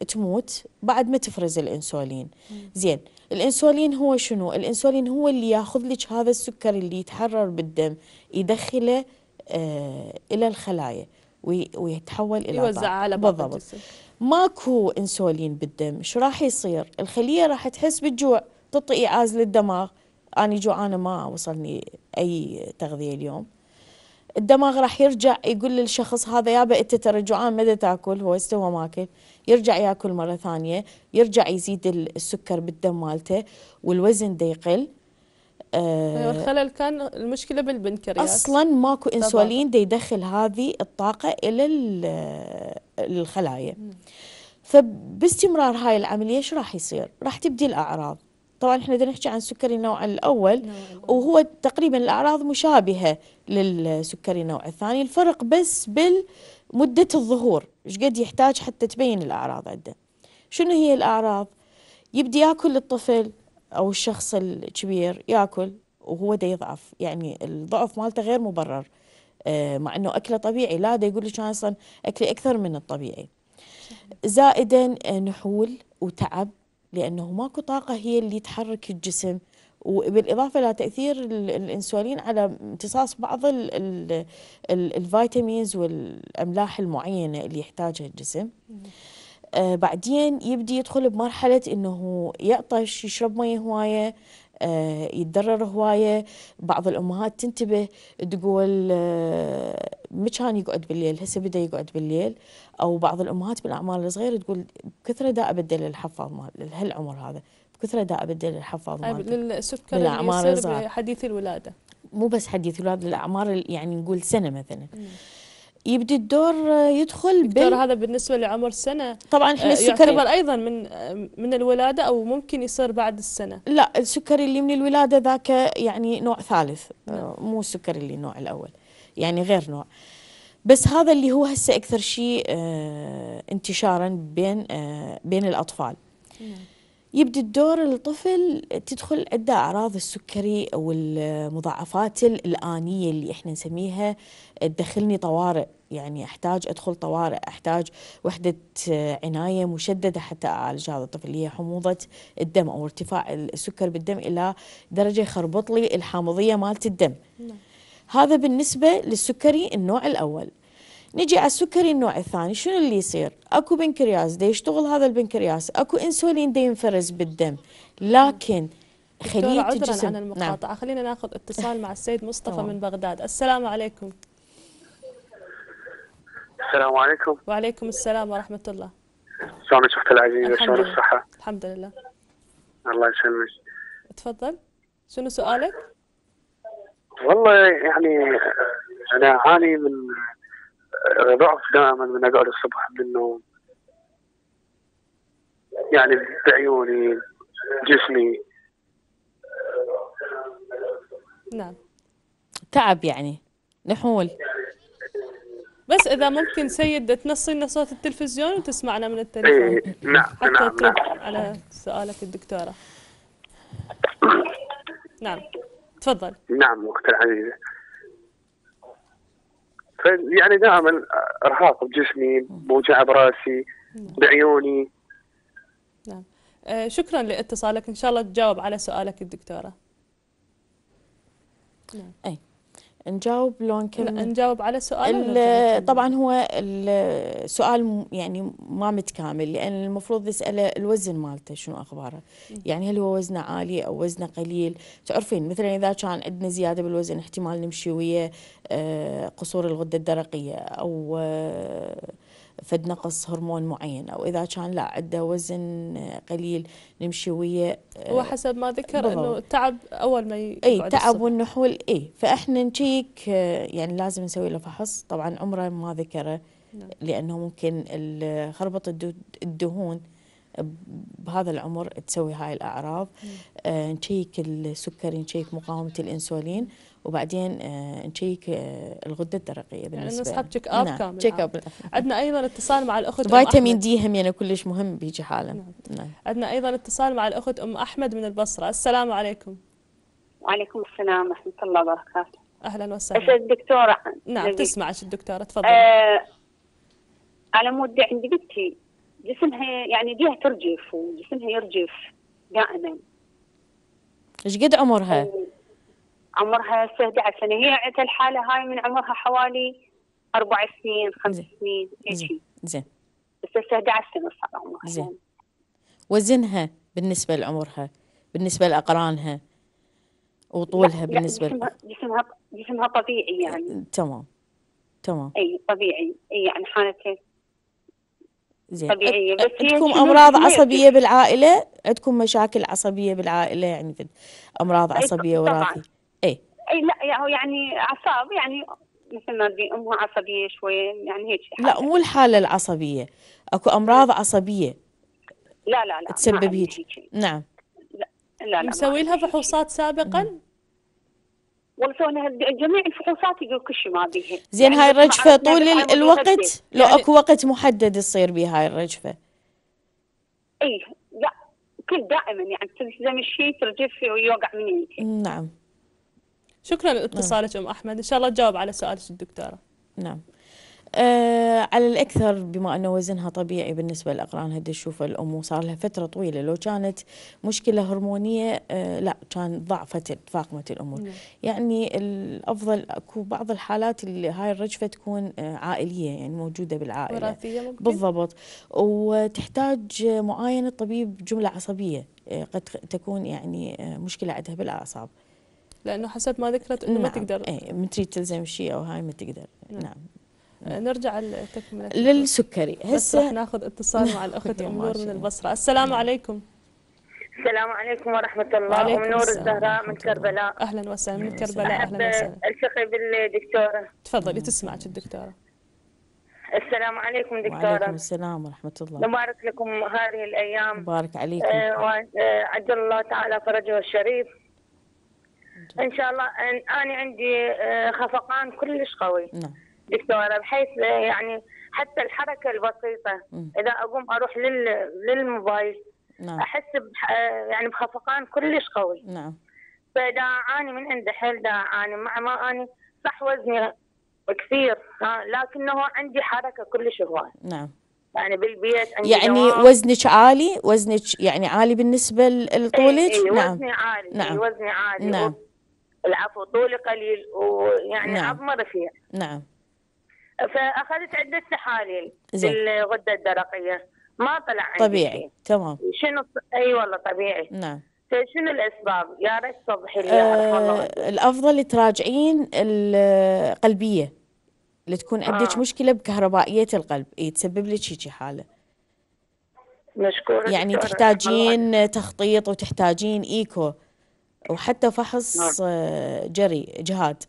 تموت بعد ما تفرز الانسولين زين الانسولين هو شنو الانسولين هو اللي ياخذ لك هذا السكر اللي يتحرر بالدم يدخله آه، الى الخلايا ويتحول الى يوزع على بالضبط ماكو انسولين بالدم شو راح يصير الخليه راح تحس بالجوع تعطي ايعاز للدماغ انا جوعانه ما وصلني اي تغذيه اليوم الدماغ راح يرجع يقول للشخص هذا يابا انت ترى جوعان مدى تاكل هو استوى ماكل يرجع ياكل مره ثانيه يرجع يزيد السكر بالدم مالته والوزن دا يقل آه، أيوة، الخلل كان المشكله بالبنكرياس اصلا ماكو انسولين دي يدخل هذه الطاقه الى آه، الخلايا فباستمرار هاي العمليه ايش راح يصير راح تبدي الاعراض طبعا احنا بدنا نحكي عن سكري النوع الاول وهو تقريبا الاعراض مشابهه للسكري النوع الثاني الفرق بس بالمده الظهور ايش قد يحتاج حتى تبين الاعراض عنده شنو هي الاعراض يبدي ياكل الطفل أو الشخص الكبير يأكل وهو دا يضعف يعني الضعف مالته غير مبرر آه، مع أنه أكله طبيعي لا دا يقول لك أنا أصلا أكلي أكثر من الطبيعي زائدا آه، نحول وتعب لأنه ماكو طاقة هي اللي تحرك الجسم وبالإضافة إلى تأثير الأنسولين على امتصاص بعض الـ الـ الفيتامينز والأملاح المعينة اللي يحتاجها الجسم آه بعدين يبدي يدخل بمرحلة انه يعطش يشرب مية هواية آه يتضرر هواية بعض الأمهات تنتبه تقول آه ما كان يقعد بالليل هسه بدأ يقعد بالليل أو بعض الأمهات بالأعمار الصغيرة تقول بكثرة داء أبدل الحفاظ مال هالعمر هذا بكثرة داء أبدل الحفاظ مال للسكر للأعمار الصغيرة حديث الولادة مو بس حديث الولادة للأعمار يعني نقول سنة مثلا يبدي الدور آه، يدخل الدور هذا بالنسبه لعمر سنه طبعا احنا آه، السكري يعتبر ايضا من آه، من الولاده او ممكن يصير بعد السنه لا السكري اللي من الولاده ذاك يعني نوع ثالث مو السكري اللي النوع الاول يعني غير نوع بس هذا اللي هو هسه اكثر شيء انتشارا بين بين الاطفال نعم. يبدي الدور الطفل تدخل عدة أعراض السكري أو المضاعفات الآنية اللي إحنا نسميها تدخلني طوارئ يعني احتاج ادخل طوارئ احتاج وحده آه، عنايه مشدده حتى اعالج هذا الطفل اللي هي حموضه الدم او ارتفاع السكر بالدم الى درجه يخربط لي الحامضيه مالت الدم نعم. هذا بالنسبه للسكري النوع الاول نجي على السكري النوع الثاني شنو اللي يصير اكو بنكرياس دا يشتغل هذا البنكرياس اكو انسولين دا ينفرز بالدم لكن خليه عذرا الجسم. عن المقاطعه نعم. خلينا ناخذ اتصال مع السيد مصطفى من بغداد السلام عليكم السلام عليكم وعليكم السلام ورحمة الله شلونك أختي العزيزة شلون الصحة؟ الحمد لله الله يسلمك تفضل شنو سؤالك؟ والله يعني أنا أعاني من ضعف دائما من أقعد الصبح من النوم يعني بعيوني جسمي نعم تعب يعني نحول بس اذا ممكن سيد تنصي لنا صوت التلفزيون وتسمعنا من التلفزيون إيه نعم حتى نعم, نعم. على سؤالك الدكتوره نعم تفضل نعم اختي العزيزه طيب، يعني دائما ارهاق بجسمي بوجع براسي نعم. بعيوني نعم آه شكرا لاتصالك ان شاء الله تجاوب على سؤالك الدكتوره نعم. اي نجاوب لو نكمل نجاوب على سؤال طبعا هو السؤال يعني ما متكامل لان المفروض نساله الوزن مالته شنو اخباره يعني هل هو وزنه عالي او وزنه قليل تعرفين مثلا اذا كان عندنا زياده بالوزن احتمال نمشي ويا آه، قصور الغده الدرقيه او آه، فد نقص هرمون معين او اذا كان لا عنده وزن قليل نمشي وياه آه، هو حسب ما ذكر انه التعب اول ما اي تعب والنحول اي فاحنا نشيك آه، يعني لازم نسوي له فحص طبعا عمره ما ذكره نعم. لانه ممكن خربطه الدهون بهذا العمر تسوي هاي الاعراض نشيك نعم. آه، السكري نشيك مقاومه الانسولين وبعدين آه، نشيك آه، الغده الدرقيه يعني بالنسبه يعني نسحب تشيك اب نعم. كامل تشيك اب آه، عندنا ايضا اتصال مع الاخت فيتامين دي هم يعني كلش مهم بيجي حاله نعم. نعم. عندنا ايضا اتصال مع الاخت ام احمد من البصره السلام عليكم وعليكم السلام ورحمه الله وبركاته اهلا وسهلا الدكتوره نعم تسمعش الدكتوره تفضلي أه على مود عندي بنتي جسمها يعني ديها ترجف وجسمها يرجف دائما ايش قد عمرها؟ إيه. عمرها 11 سنه هي عندها الحاله هاي من عمرها حوالي اربع سنين خمس سنين زين زين بس هسه 11 سنه صار عمرها زين وزنها بالنسبه لعمرها بالنسبه لاقرانها وطولها لا بالنسبه لا جسمها, جسمها طبيعي يعني تمام تمام اي طبيعي اي يعني حالته زين طبيعيه بس عندكم امراض عصبيه بالعائله عندكم مشاكل عصبيه بالعائله يعني امراض عصبيه وراثيه اي لا يعني اعصاب يعني مثل ما امها عصبيه شوي يعني هيك لا مو الحاله العصبيه اكو امراض إيه. عصبيه لا لا لا تسبب هيك نعم لا لا, لا مسوي لها فحوصات سابقا؟ والله جميع الفحوصات يقول كل شيء ما بيها زين يعني هاي الرجفه طول الوقت لو يعني اكو وقت محدد تصير بها هاي الرجفه اي لا كل دائما يعني تلتزم الشيء ترجف ويوقع من يدك نعم شكرا لاتصالك نعم. ام احمد ان شاء الله تجاوب على سؤالك الدكتوره نعم أه على الأكثر بما أنه وزنها طبيعي بالنسبة لاقرانها تشوف الأم وصار لها فترة طويلة لو كانت مشكلة هرمونية أه لا كان ضعفت تفاقمت الأمور نعم. يعني الأفضل أكو بعض الحالات اللي هاي الرجفة تكون أه عائلية يعني موجودة بالعائلة وراثية ممكن بالضبط وتحتاج معاينة طبيب جملة عصبية آه، قد تكون يعني آه، مشكلة عندها بالأعصاب لانه حسب ما ذكرت انه نعم. ما تقدر اي من تريد تلزم شيء او هاي ما تقدر نعم, نعم. آه، نرجع لتكملة للسكري هسه راح ناخذ اتصال مع الاخت ام نور من البصره السلام نعم. عليكم السلام عليكم ورحمة الله وعليكم نور الزهراء من كربلاء أهلا وسهلا من كربلاء أهلا وسهلا ألتقي بالدكتورة تفضلي نعم. تسمعك الدكتورة السلام عليكم دكتورة وعليكم السلام ورحمة الله مبارك لكم هذه الأيام مبارك عليكم آه, آه، عجل الله تعالى فرجه الشريف ان شاء الله انا عندي آه، خفقان كلش قوي نعم دكتوره بحيث آه، يعني حتى الحركه البسيطه م. اذا اقوم اروح لل للموبايل نعم. احس بح... آه، يعني بخفقان كلش قوي نعم فدا اعاني من حيل دا اعاني مع ما اني صح وزني كثير لكنه عندي حركه كلش هواي نعم يعني بالبيت عندي يعني دوام. وزنك عالي وزنك يعني عالي بالنسبه إيه، لطولك ايه اي نعم وزني عالي نعم وزني عالي نعم العفو طولي قليل ويعني نعم. عظمه رفيع نعم فاخذت عده تحاليل زين. الغده الدرقيه ما طلع عندي طبيعي شيء. تمام شنو اي والله طبيعي نعم فشنو الاسباب يا ريت توضحي لي أه الافضل تراجعين القلبيه اللي تكون عندك آه. مشكله بكهربائيه القلب اي تسبب لك شي حاله مشكورة يعني تحتاجين تخطيط وتحتاجين ايكو وحتى فحص فحص نعم. آه، جري جهاد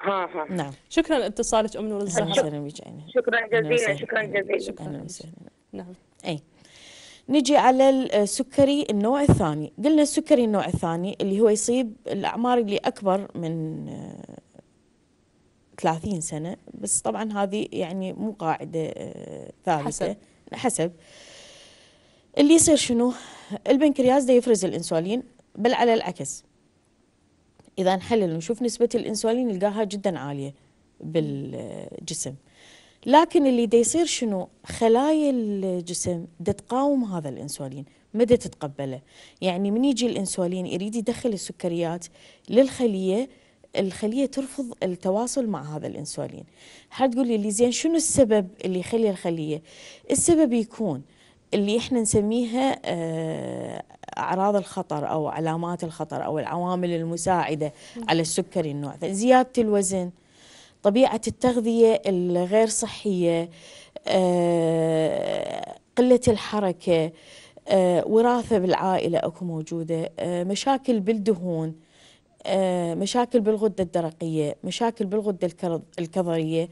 ها ها. نعم شكرا لاتصالك ام نور الزهراء شكرا جزيلا شكرا جزيلا شكرا نعم اي نجي على السكري آه، النوع الثاني قلنا السكري النوع الثاني اللي هو يصيب الأعمار اللي أكبر من 30 آه، سنة بس طبعا هذه يعني مو قاعدة ثابتة حسب, حسب. اللي يصير شنو البنكرياس ده يفرز الانسولين بل على العكس اذا نحلل ونشوف نسبه الانسولين نلقاها جدا عاليه بالجسم لكن اللي دا يصير شنو خلايا الجسم دا تقاوم هذا الانسولين ما دا تتقبله يعني من يجي الانسولين يريد يدخل السكريات للخليه الخليه ترفض التواصل مع هذا الانسولين حتقول لي زين شنو السبب اللي يخلي الخليه السبب يكون اللي احنا نسميها آه، اعراض الخطر او علامات الخطر او العوامل المساعده على السكري النوع زياده الوزن طبيعه التغذيه الغير صحيه آه، قله الحركه آه، وراثه بالعائله اكو موجوده مشاكل بالدهون مشاكل بالغده الدرقيه مشاكل بالغده الكظريه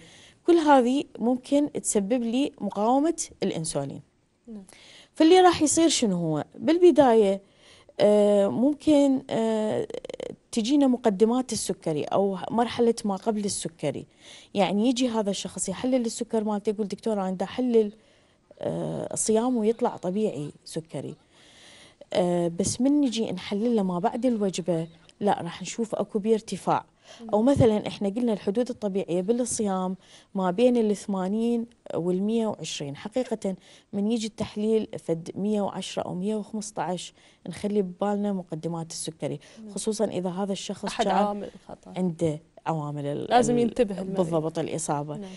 كل هذه ممكن تسبب لي مقاومه الانسولين نعم. فاللي راح يصير شنو هو بالبدايه آه، ممكن آه، تجينا مقدمات السكري او مرحله ما قبل السكري يعني يجي هذا الشخص يحلل السكر مالته يقول دكتور انا احلل آه، صيام ويطلع طبيعي سكري بس من نجي نحلله ما بعد الوجبه لا راح نشوف اكو بارتفاع ارتفاع أو مثلا إحنا قلنا الحدود الطبيعية بالصيام ما بين الثمانين والمية وعشرين حقيقة من يجي التحليل فد مية وعشرة أو مية نخلي ببالنا مقدمات السكري خصوصا إذا هذا الشخص أحد عوامل الخطأ عنده عوامل لازم ينتبه بالضبط الإصابة نعم.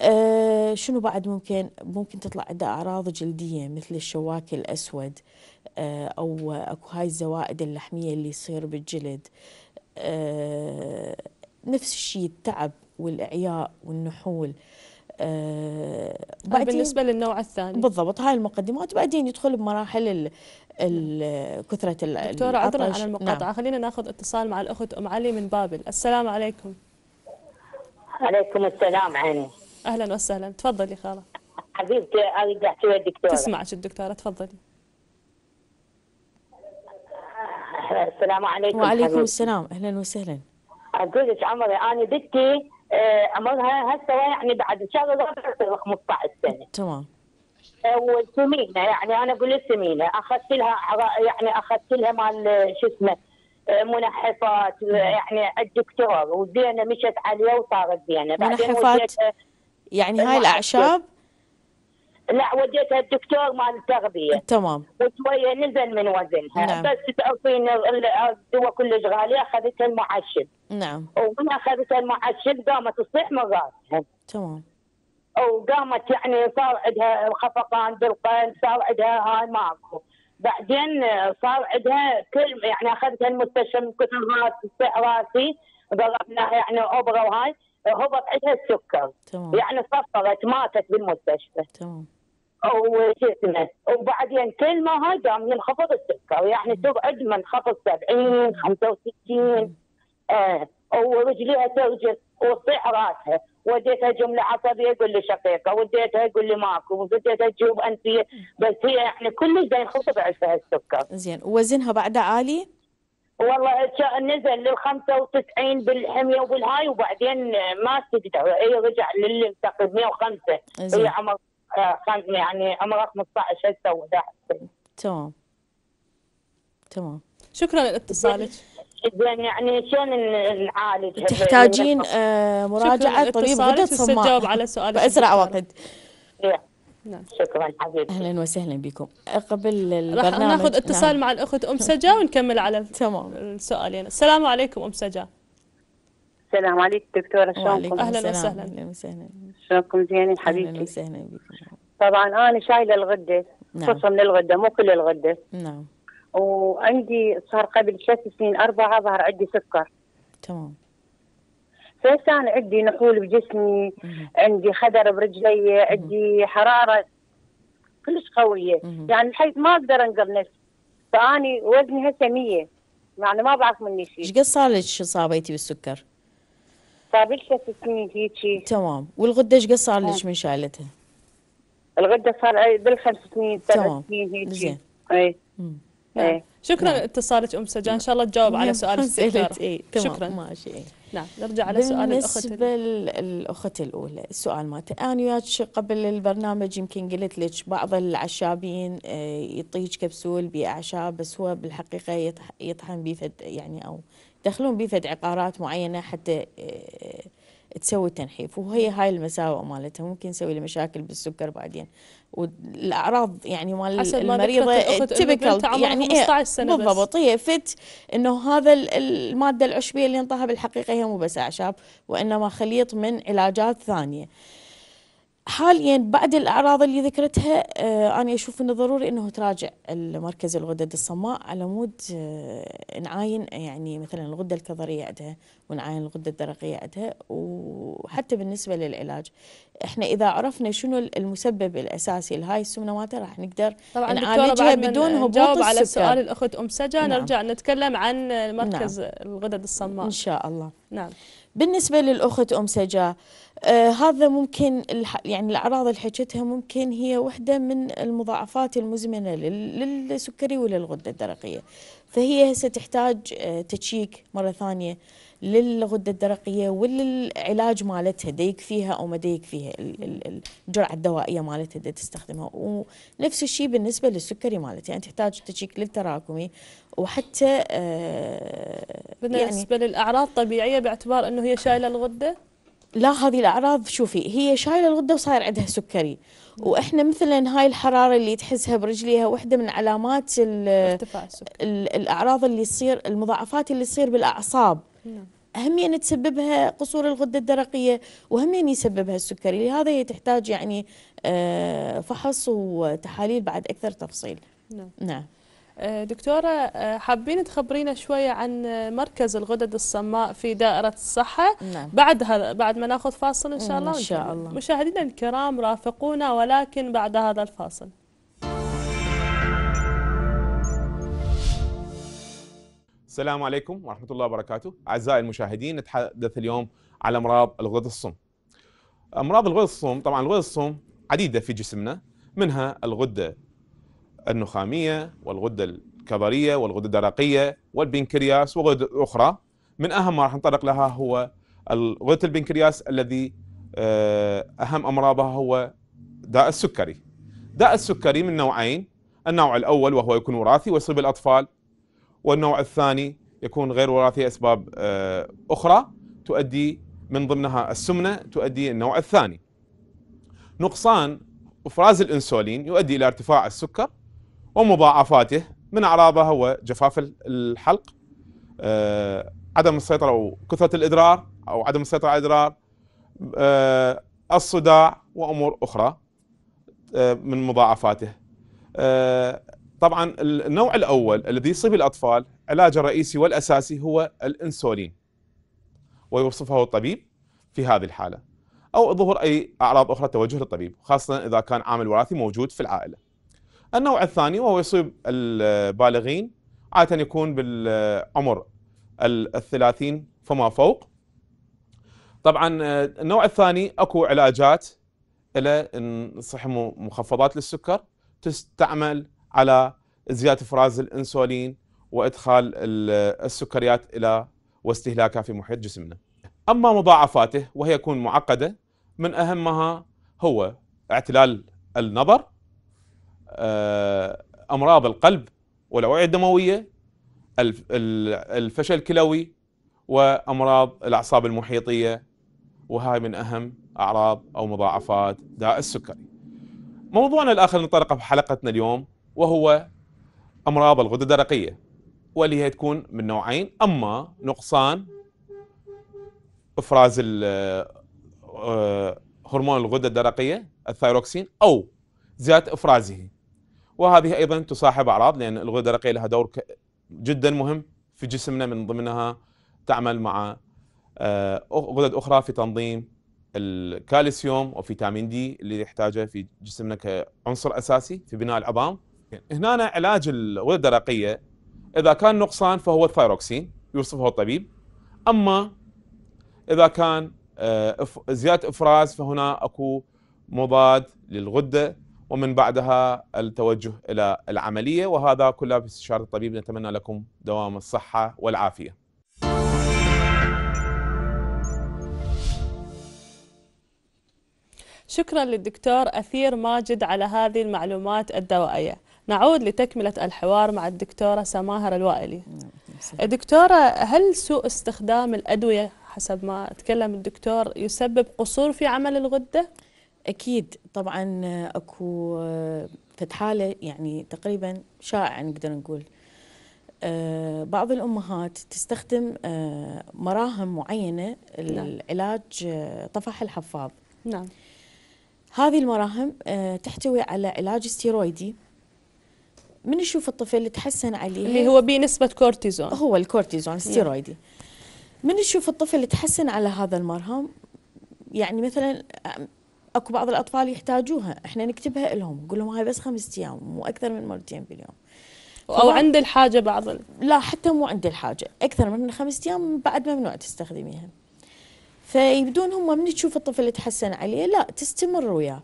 آه شنو بعد ممكن ممكن تطلع عنده أعراض جلدية مثل الشواك الأسود آه أو أكو هاي الزوائد اللحمية اللي يصير بالجلد آه آه، نفس الشيء التعب والاعياء والنحول آه بالنسبه للنوع الثاني بالضبط هاي المقدمات بعدين يدخل بمراحل ال ال كثره ال دكتوره عذرا على المقاطعه نعم. خلينا ناخذ اتصال مع الاخت ام علي من بابل السلام عليكم عليكم السلام عيني اهلا وسهلا تفضلي خاله حبيبتي اريد احكي ويا الدكتوره تسمعك الدكتوره تفضلي السلام عليكم وعليكم حبيب. السلام اهلا وسهلا اقول لك عمري انا بنتي عمرها آه، هسه يعني بعد ان شاء الله 15 سنه تمام آه، وسمينه يعني انا اقول سمينه اخذت لها يعني اخذت لها مال آه، شو اسمه منحفات يعني الدكتور وزينه مشت عليها وصارت زينه منحفات يعني هاي الاعشاب لا وديتها الدكتور مال التغذيه تمام وشويه نزل من وزنها نعم. بس تعرفين الدواء كلش غاليه اخذتها المعشب نعم ومن اخذتها المعشب قامت تصيح من راسها تمام وقامت يعني صار عندها خفقان بالقلب صار عندها هاي ماكو بعدين صار عندها كل يعني اخذتها المستشفى من كثر تصيح راسي ضربناها يعني اوبرا وهاي هبط عندها السكر تمام. يعني صفرت ماتت بالمستشفى تمام وش اسمه وبعدين كل ما قام ينخفض السكر يعني تقعد منخفض 70 65 آه ورجليها توجف وتطيح راسها وديتها جمله عصبيه يقول لي شقيقه وديتها يقول لي ماكو وديتها تجوب انفيه بس هي يعني كلش ينخفض عندها السكر. زين وزنها بعدها عالي؟ والله نزل لل 95 بالحميه وبالهاي وبعدين ما تقدر اي رجع للمنتقد 105 هي عمر كان يعني عمره 15 هسه و تمام تمام شكرا لاتصالك زين يعني شلون نعالج تحتاجين آه مراجعه طبيب غدد صماء على باسرع وقت نعم. شكرا حبيبي اهلا وسهلا بكم قبل البرنامج راح ناخذ اتصال نعم. مع الاخت ام سجا ونكمل على تمام السؤالين السلام عليكم ام سجا السلام عليكم دكتورة شلونكم؟ أهلا وسهلا أهلا وسهلا شلونكم زينين حبيبتي؟ أهلا وسهلا بكم طبعا أنا شايلة الغدة نعم. قصة من الغدة مو كل الغدة نعم وعندي صار قبل ثلاث سنين أربعة ظهر عندي سكر تمام فهسه أنا عندي نحول بجسمي مم. عندي خدر برجلي عندي حرارة كلش قوية مم. يعني بحيث ما أقدر انقل نفسي فأني وزني هسه 100 يعني ما بعرف مني شيء ايش قد صار لك اصابتي بالسكر؟ صار ست سنين هيجي تمام والغده ايش قد صار لك آه. من شالتها؟ الغده صار بالخمس سنين سبع سنين هيجي تمام زين اي نعم. إيه. شكرا نعم. اتصالك ام سجان ان شاء الله تجاوب على نعم، سؤال استفسار إيه. شكرا ماشي نعم نرجع على سؤال الاخت بالنسبه للاخت الاولى السؤال مالتي انا وياك قبل البرنامج يمكن قلت لك بعض العشابين يعطيك إيه، كبسول باعشاب بس هو بالحقيقه يطحن بيفد يعني او يدخلون بيفد عقارات معينه حتى إيه، تسوي تنحيف وهي هاي المساوئ مالتها ممكن تسوي لي مشاكل بالسكر بعدين والاعراض يعني مال المريضه تبكل يعني 15 إيه، سنه بالضبط هي فت انه هذا الماده العشبيه اللي انطاها بالحقيقه هي مو بس اعشاب وانما خليط من علاجات ثانيه حاليا بعد الاعراض اللي ذكرتها آه انا اشوف انه ضروري انه تراجع المركز الغدد الصماء على مود آه نعاين يعني مثلا الغده الكظريه عندها ونعاين الغده الدرقيه عندها وحتى بالنسبه للعلاج احنا اذا عرفنا شنو المسبب الاساسي لهاي السمنه مالته راح نقدر طبعا نعالجها بدون هبوط السكر على سؤال الاخت ام سجا نعم. نرجع نتكلم عن مركز نعم. الغدد الصماء ان شاء الله نعم بالنسبة للأخت أم سجا آه هذا ممكن يعني الأعراض اللي حكيتها ممكن هي واحدة من المضاعفات المزمنة للسكري وللغدة الدرقية فهي هسه تحتاج آه تشيك مرة ثانية للغدة الدرقية وللعلاج مالتها ديك فيها أو ما ديك فيها الجرعة الدوائية مالتها دي تستخدمها ونفس الشيء بالنسبة للسكري مالتها يعني تحتاج تشيك للتراكمي وحتى آه بالنسبة يعني للأعراض طبيعية باعتبار أنه هي شايلة الغدة؟ لا هذه الأعراض شوفي هي شايلة الغدة وصاير عندها سكري وإحنا مثلا هاي الحرارة اللي تحسها برجليها واحدة من علامات ارتفاع السكر. الأعراض اللي تصير المضاعفات اللي تصير بالأعصاب نعم. همين يعني تسببها قصور الغده الدرقيه وهمين يعني يسببها السكري لهذا هي تحتاج يعني آه، فحص وتحاليل بعد اكثر تفصيل نعم. نعم. آه، دكتورة آه، حابين تخبرينا شوية عن مركز الغدد الصماء في دائرة الصحة نعم. بعدها بعد ما ناخذ فاصل إن شاء الله إن شاء الله مشاهدينا الكرام رافقونا ولكن بعد هذا الفاصل السلام عليكم ورحمة الله وبركاته أعزائي المشاهدين نتحدث اليوم على أمراض الغدد الصم أمراض الغدد الصم طبعا الغدد الصم عديدة في جسمنا منها الغدة النخامية والغدة الكظرية والغدة الدرقية والبنكرياس وغده أخرى من أهم ما راح نطرق لها هو غدة البنكرياس الذي آه، أهم أمراضها هو داء السكري داء السكري من نوعين النوع الأول وهو يكون وراثي ويصيب الأطفال والنوع الثاني يكون غير وراثي أسباب آه، أخرى تؤدي من ضمنها السمنة تؤدي النوع الثاني نقصان افراز الانسولين يؤدي الى ارتفاع السكر ومضاعفاته من أعراضها هو جفاف الحلق آه، عدم السيطرة أو كثرة الإدرار أو عدم السيطرة على الإدرار آه، الصداع وأمور أخرى آه، من مضاعفاته طبعا النوع الأول الذي يصيب الأطفال علاجه الرئيسي والأساسي هو الإنسولين ويوصفه الطبيب في هذه الحالة أو ظهور أي أعراض أخرى توجه للطبيب خاصة إذا كان عامل وراثي موجود في العائلة النوع الثاني وهو يصيب البالغين عادة يكون بالعمر الثلاثين فما فوق طبعا آه، النوع الثاني اكو علاجات الى نصحهم مخفضات للسكر تستعمل على زياده افراز الانسولين وادخال السكريات الى واستهلاكها في محيط جسمنا. اما مضاعفاته وهي تكون معقده من اهمها هو اعتلال النظر آه، امراض القلب والاوعيه الدمويه الفشل الكلوي وامراض الاعصاب المحيطيه وهاي من اهم اعراض او مضاعفات داء السكري. موضوعنا الاخر نطرقه في حلقتنا اليوم وهو امراض الغده الدرقيه واللي هي تكون من نوعين اما نقصان افراز آه، هرمون الغده الدرقيه الثايروكسين او زياده افرازه وهذه ايضا تصاحب اعراض لان الغده الرقيه لها دور جدا مهم في جسمنا من ضمنها تعمل مع آه، غدد اخرى في تنظيم الكالسيوم وفيتامين دي اللي يحتاجه في جسمنا كعنصر اساسي في بناء العظام هنا علاج الغده الرقيه اذا كان نقصان فهو الثايروكسين يوصفه الطبيب اما اذا كان آه، زياده افراز فهنا اكو مضاد للغده ومن بعدها التوجه إلى العملية وهذا كله باستشارة الطبيب نتمنى لكم دوام الصحة والعافية شكرا للدكتور أثير ماجد على هذه المعلومات الدوائية نعود لتكملة الحوار مع الدكتورة سماهر الوائلي دكتورة هل سوء استخدام الأدوية حسب ما تكلم الدكتور يسبب قصور في عمل الغدة؟ اكيد طبعا آه، اكو آه، فتحاله يعني تقريبا شائعه نقدر نقول آه، بعض الامهات تستخدم مراهم معينه نعم. لعلاج طفح الحفاظ نعم هذه المراهم تحتوي على علاج استيرويدي من يشوف الطفل تحسن عليه اللي هو بنسبه كورتيزون هو الكورتيزون استيرويدي نعم. من يشوف الطفل تحسن على هذا المرهم يعني مثلا اكو بعض الاطفال يحتاجوها احنا نكتبها لهم نقول لهم هاي بس خمس ايام مو اكثر من مرتين باليوم او عند الحاجه بعض ال... لا حتى مو عند الحاجه اكثر من خمس ايام بعد ممنوع تستخدميها فيبدون هم من تشوف الطفل يتحسن عليه لا تستمر وياه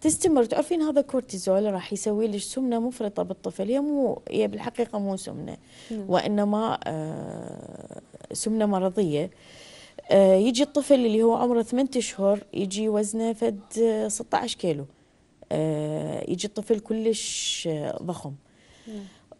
تستمر تعرفين هذا كورتيزول راح يسوي لك سمنه مفرطه بالطفل هي مو هي بالحقيقه مو سمنه نعم. وانما آه سمنه مرضيه آه، يجي الطفل اللي هو عمره 8 اشهر يجي وزنه فد 16 آه، كيلو آه، يجي الطفل كلش ضخم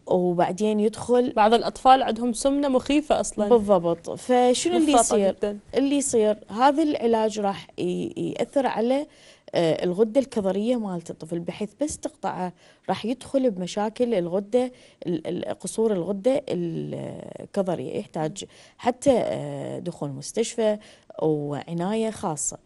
وبعدين يدخل بعض الاطفال عندهم سمنه مخيفه اصلا بالضبط فشنو اللي يصير جداً. اللي يصير هذا العلاج راح ياثر على آه، الغدة الكظرية مالت الطفل بحيث بس تقطعه راح يدخل بمشاكل الغدة قصور الغدة الكظرية يحتاج حتى آه، دخول مستشفى وعناية خاصة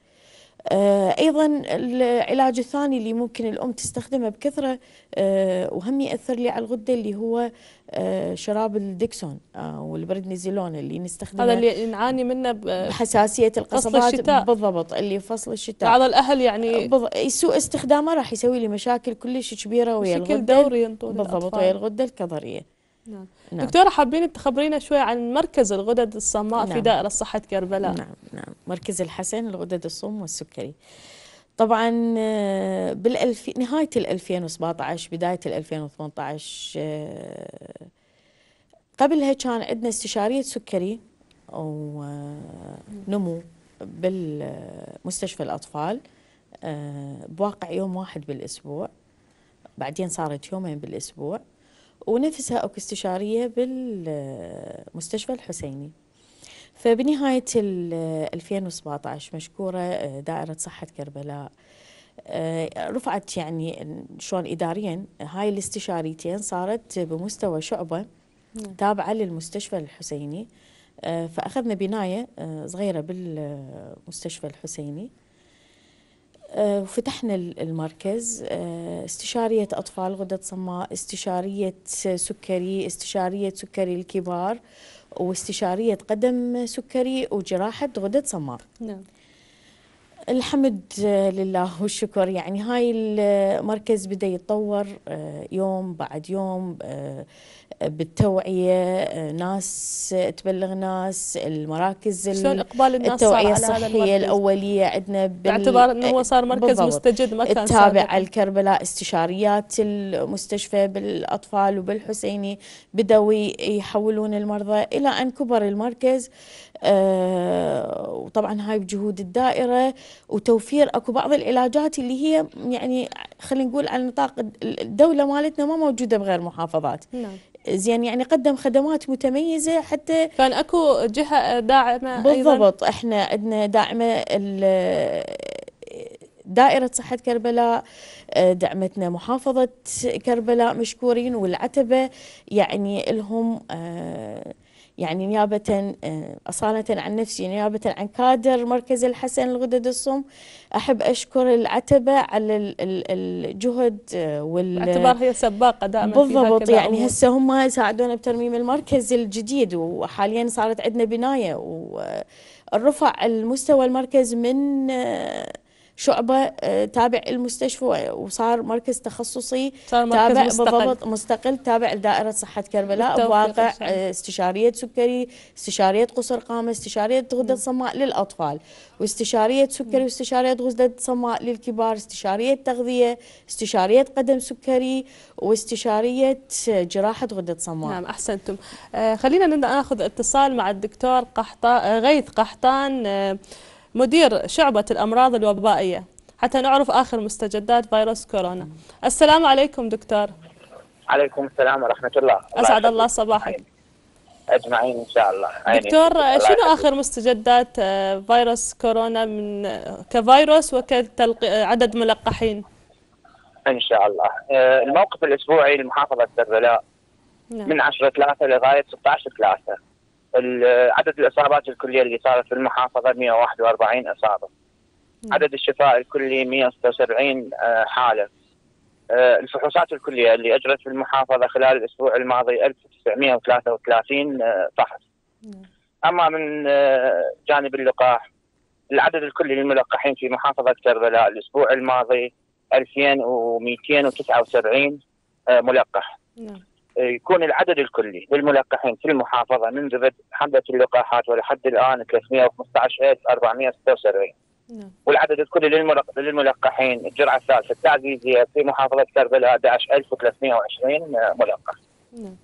آه، ايضا العلاج الثاني اللي ممكن الام تستخدمه بكثره آه، وهم ياثر لي على الغده اللي هو آه، شراب الدكسون او اللي نستخدمه هذا اللي نعاني منه بحساسيه القصبات بالضبط اللي فصل الشتاء بعض الاهل يعني سوء استخدامه راح يسوي لي مشاكل كلش كبيره ويا الغده بشكل دوري بالضبط ويا الغده الكظريه نعم نعم. دكتورة حابين تخبرينا شوي عن مركز الغدد الصماء نعم. في دائرة صحة كربلاء نعم نعم مركز الحسن الغدد الصم والسكري طبعا آه، بالألف... نهاية ال 2017 بداية ال 2018 آه، قبلها كان عندنا استشارية سكري ونمو آه، بالمستشفى الأطفال بواقع يوم واحد بالأسبوع بعدين صارت يومين بالأسبوع ونفسها أكو استشارية بالمستشفى الحسيني فبنهاية 2017 مشكورة آه، دائرة صحة كربلاء آه، رفعت يعني شلون إداريا هاي الاستشاريتين صارت بمستوى شعبة تابعة للمستشفى الحسيني آه، فأخذنا بناية صغيرة بالمستشفى الحسيني آه، فتحنا المركز آه، استشارية أطفال غدة صماء استشارية سكري استشارية سكري الكبار واستشارية قدم سكري وجراحة غدة صماء نعم. الحمد لله والشكر يعني هاي المركز بدا يتطور آه، يوم بعد يوم آه، بالتوعية آه، ناس تبلغ ناس المراكز شلون إقبال الناس التوعية الصحية الأولية عندنا باعتبار أنه هو صار مركز بالضبط. مستجد ما كان تابع الكربلاء استشاريات المستشفى بالأطفال وبالحسيني بدأوا يحولون المرضى إلى أن كبر المركز وطبعا هاي بجهود الدائرة وتوفير اكو بعض العلاجات اللي هي يعني خلينا نقول على نطاق الدوله مالتنا ما موجوده بغير محافظات نعم. زين يعني قدم خدمات متميزه حتى كان اكو جهه داعمه بالضبط أيضاً. احنا عندنا داعمه دائرة صحة كربلاء دعمتنا محافظة كربلاء مشكورين والعتبة يعني لهم آه، يعني نيابة آه، أصالة عن نفسي نيابة عن كادر مركز الحسن الغدد الصم أحب أشكر العتبة على الجهد آه، وال اعتبار هي سباقة دائما بالضبط يعني هسه هم ساعدونا بترميم المركز الجديد وحاليا صارت عندنا بناية ورفع المستوى المركز من آه، شعبه آه، تابع المستشفى وصار مركز تخصصي صار مركز تابع مستقل. مستقل تابع لدائره صحه كربلاء بواقع آه، استشاريه سكري استشاريه قصر قامه استشاريه غده صماء للاطفال واستشاريه سكري واستشاريه غده صماء للكبار استشاريه تغذيه استشاريه قدم سكري واستشاريه آه، جراحه غده صماء نعم احسنتم خلينا ناخذ اتصال مع الدكتور قحطان غيث قحطان آه مدير شعبة الأمراض الوبائية حتى نعرف آخر مستجدات فيروس كورونا السلام عليكم دكتور عليكم السلام ورحمة الله أسعد الله صباحك أجمعين إن شاء الله يعني دكتور شنو آخر مستجدات آه، فيروس كورونا من آه، كفيروس وكعدد آه، ملقحين إن شاء الله الموقف الأسبوعي لمحافظة كربلاء نعم. من 10 3 لغاية 16 3 عدد الاصابات الكليه اللي صارت في المحافظه 141 اصابه. عدد الشفاء الكلي 176 آه، حاله. آه، الفحوصات الكليه اللي اجرت في المحافظه خلال الاسبوع الماضي 1933 فحص. آه، اما من جانب اللقاح العدد الكلي للملقحين في محافظه كربلاء الاسبوع الماضي 2279 ملقح. نعم. يكون العدد الكلي للملقحين في المحافظه منذ بدء حمله اللقاحات ولحد الان 315476 نعم. والعدد الكلي للملقحين الجرعه الثالثه التعزيزيه في محافظه كربلاء 11320 ملقح. نعم.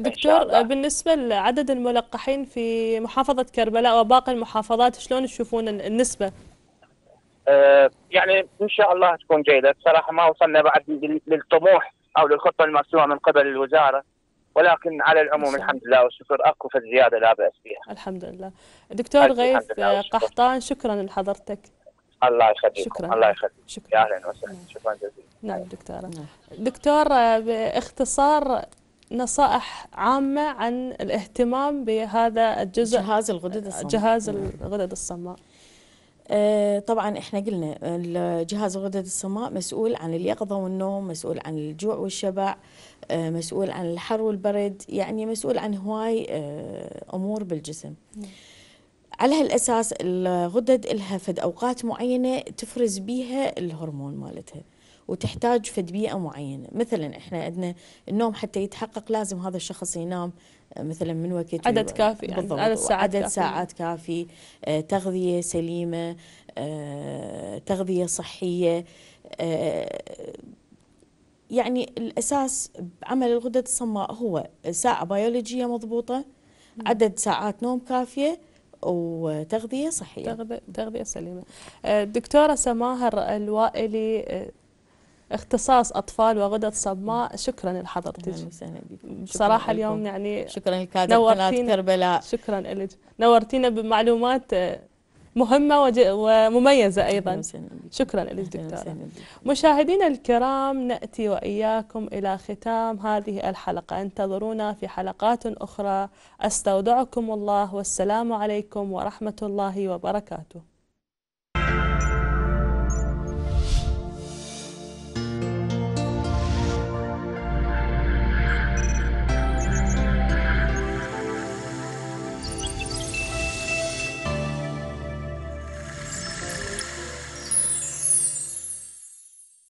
دكتور بالنسبه لعدد الملقحين في محافظه كربلاء وباقي المحافظات شلون تشوفون النسبه؟ آه، يعني ان شاء الله تكون جيده، بصراحه ما وصلنا بعد للطموح او للخطه المرسومه من قبل الوزاره ولكن على العموم الحمد لله والشكر اكو في الزياده لا باس بها. الحمد لله. دكتور غيث قحطان شكرا لحضرتك. الله يخليك شكرا الله يخليك شكرا اهلا وسهلا نعم. شكرا جزيلا نعم, نعم دكتوره نعم. دكتور باختصار نصائح عامه عن الاهتمام بهذا الجزء جهاز الغدد الصماء جهاز نعم. الغدد الصماء آه، طبعا احنا قلنا جهاز الغدد الصماء مسؤول عن اليقظه والنوم، مسؤول عن الجوع والشبع، آه، مسؤول عن الحر والبرد، يعني مسؤول عن هواي آه، امور بالجسم. على هالاساس الغدد لها فد اوقات معينه تفرز بيها الهرمون مالتها. وتحتاج فد بيئه معينه مثلا احنا عندنا النوم حتى يتحقق لازم هذا الشخص ينام آه، مثلا من وقت عدد كافي يعني عدد ساعات عدد كافي. ساعات كافي آه، تغذيه سليمه آه، تغذيه صحيه يعني الاساس بعمل الغدد الصماء هو ساعه بيولوجيه مضبوطه عدد ساعات نوم كافيه وتغذيه صحيه تغذيه سليمه دكتوره سماهر الوائلي اختصاص أطفال وغدد صماء شكرا لحضرتك بصراحة اليوم يعني شكرا لكادر قناة كربلاء شكرا لك نورتينا بمعلومات آه، مهمة ومميزة أيضا شكرا لك دكتورة مشاهدينا الكرام نأتي وإياكم إلى ختام هذه الحلقة انتظرونا في حلقات أخرى أستودعكم الله والسلام عليكم ورحمة الله وبركاته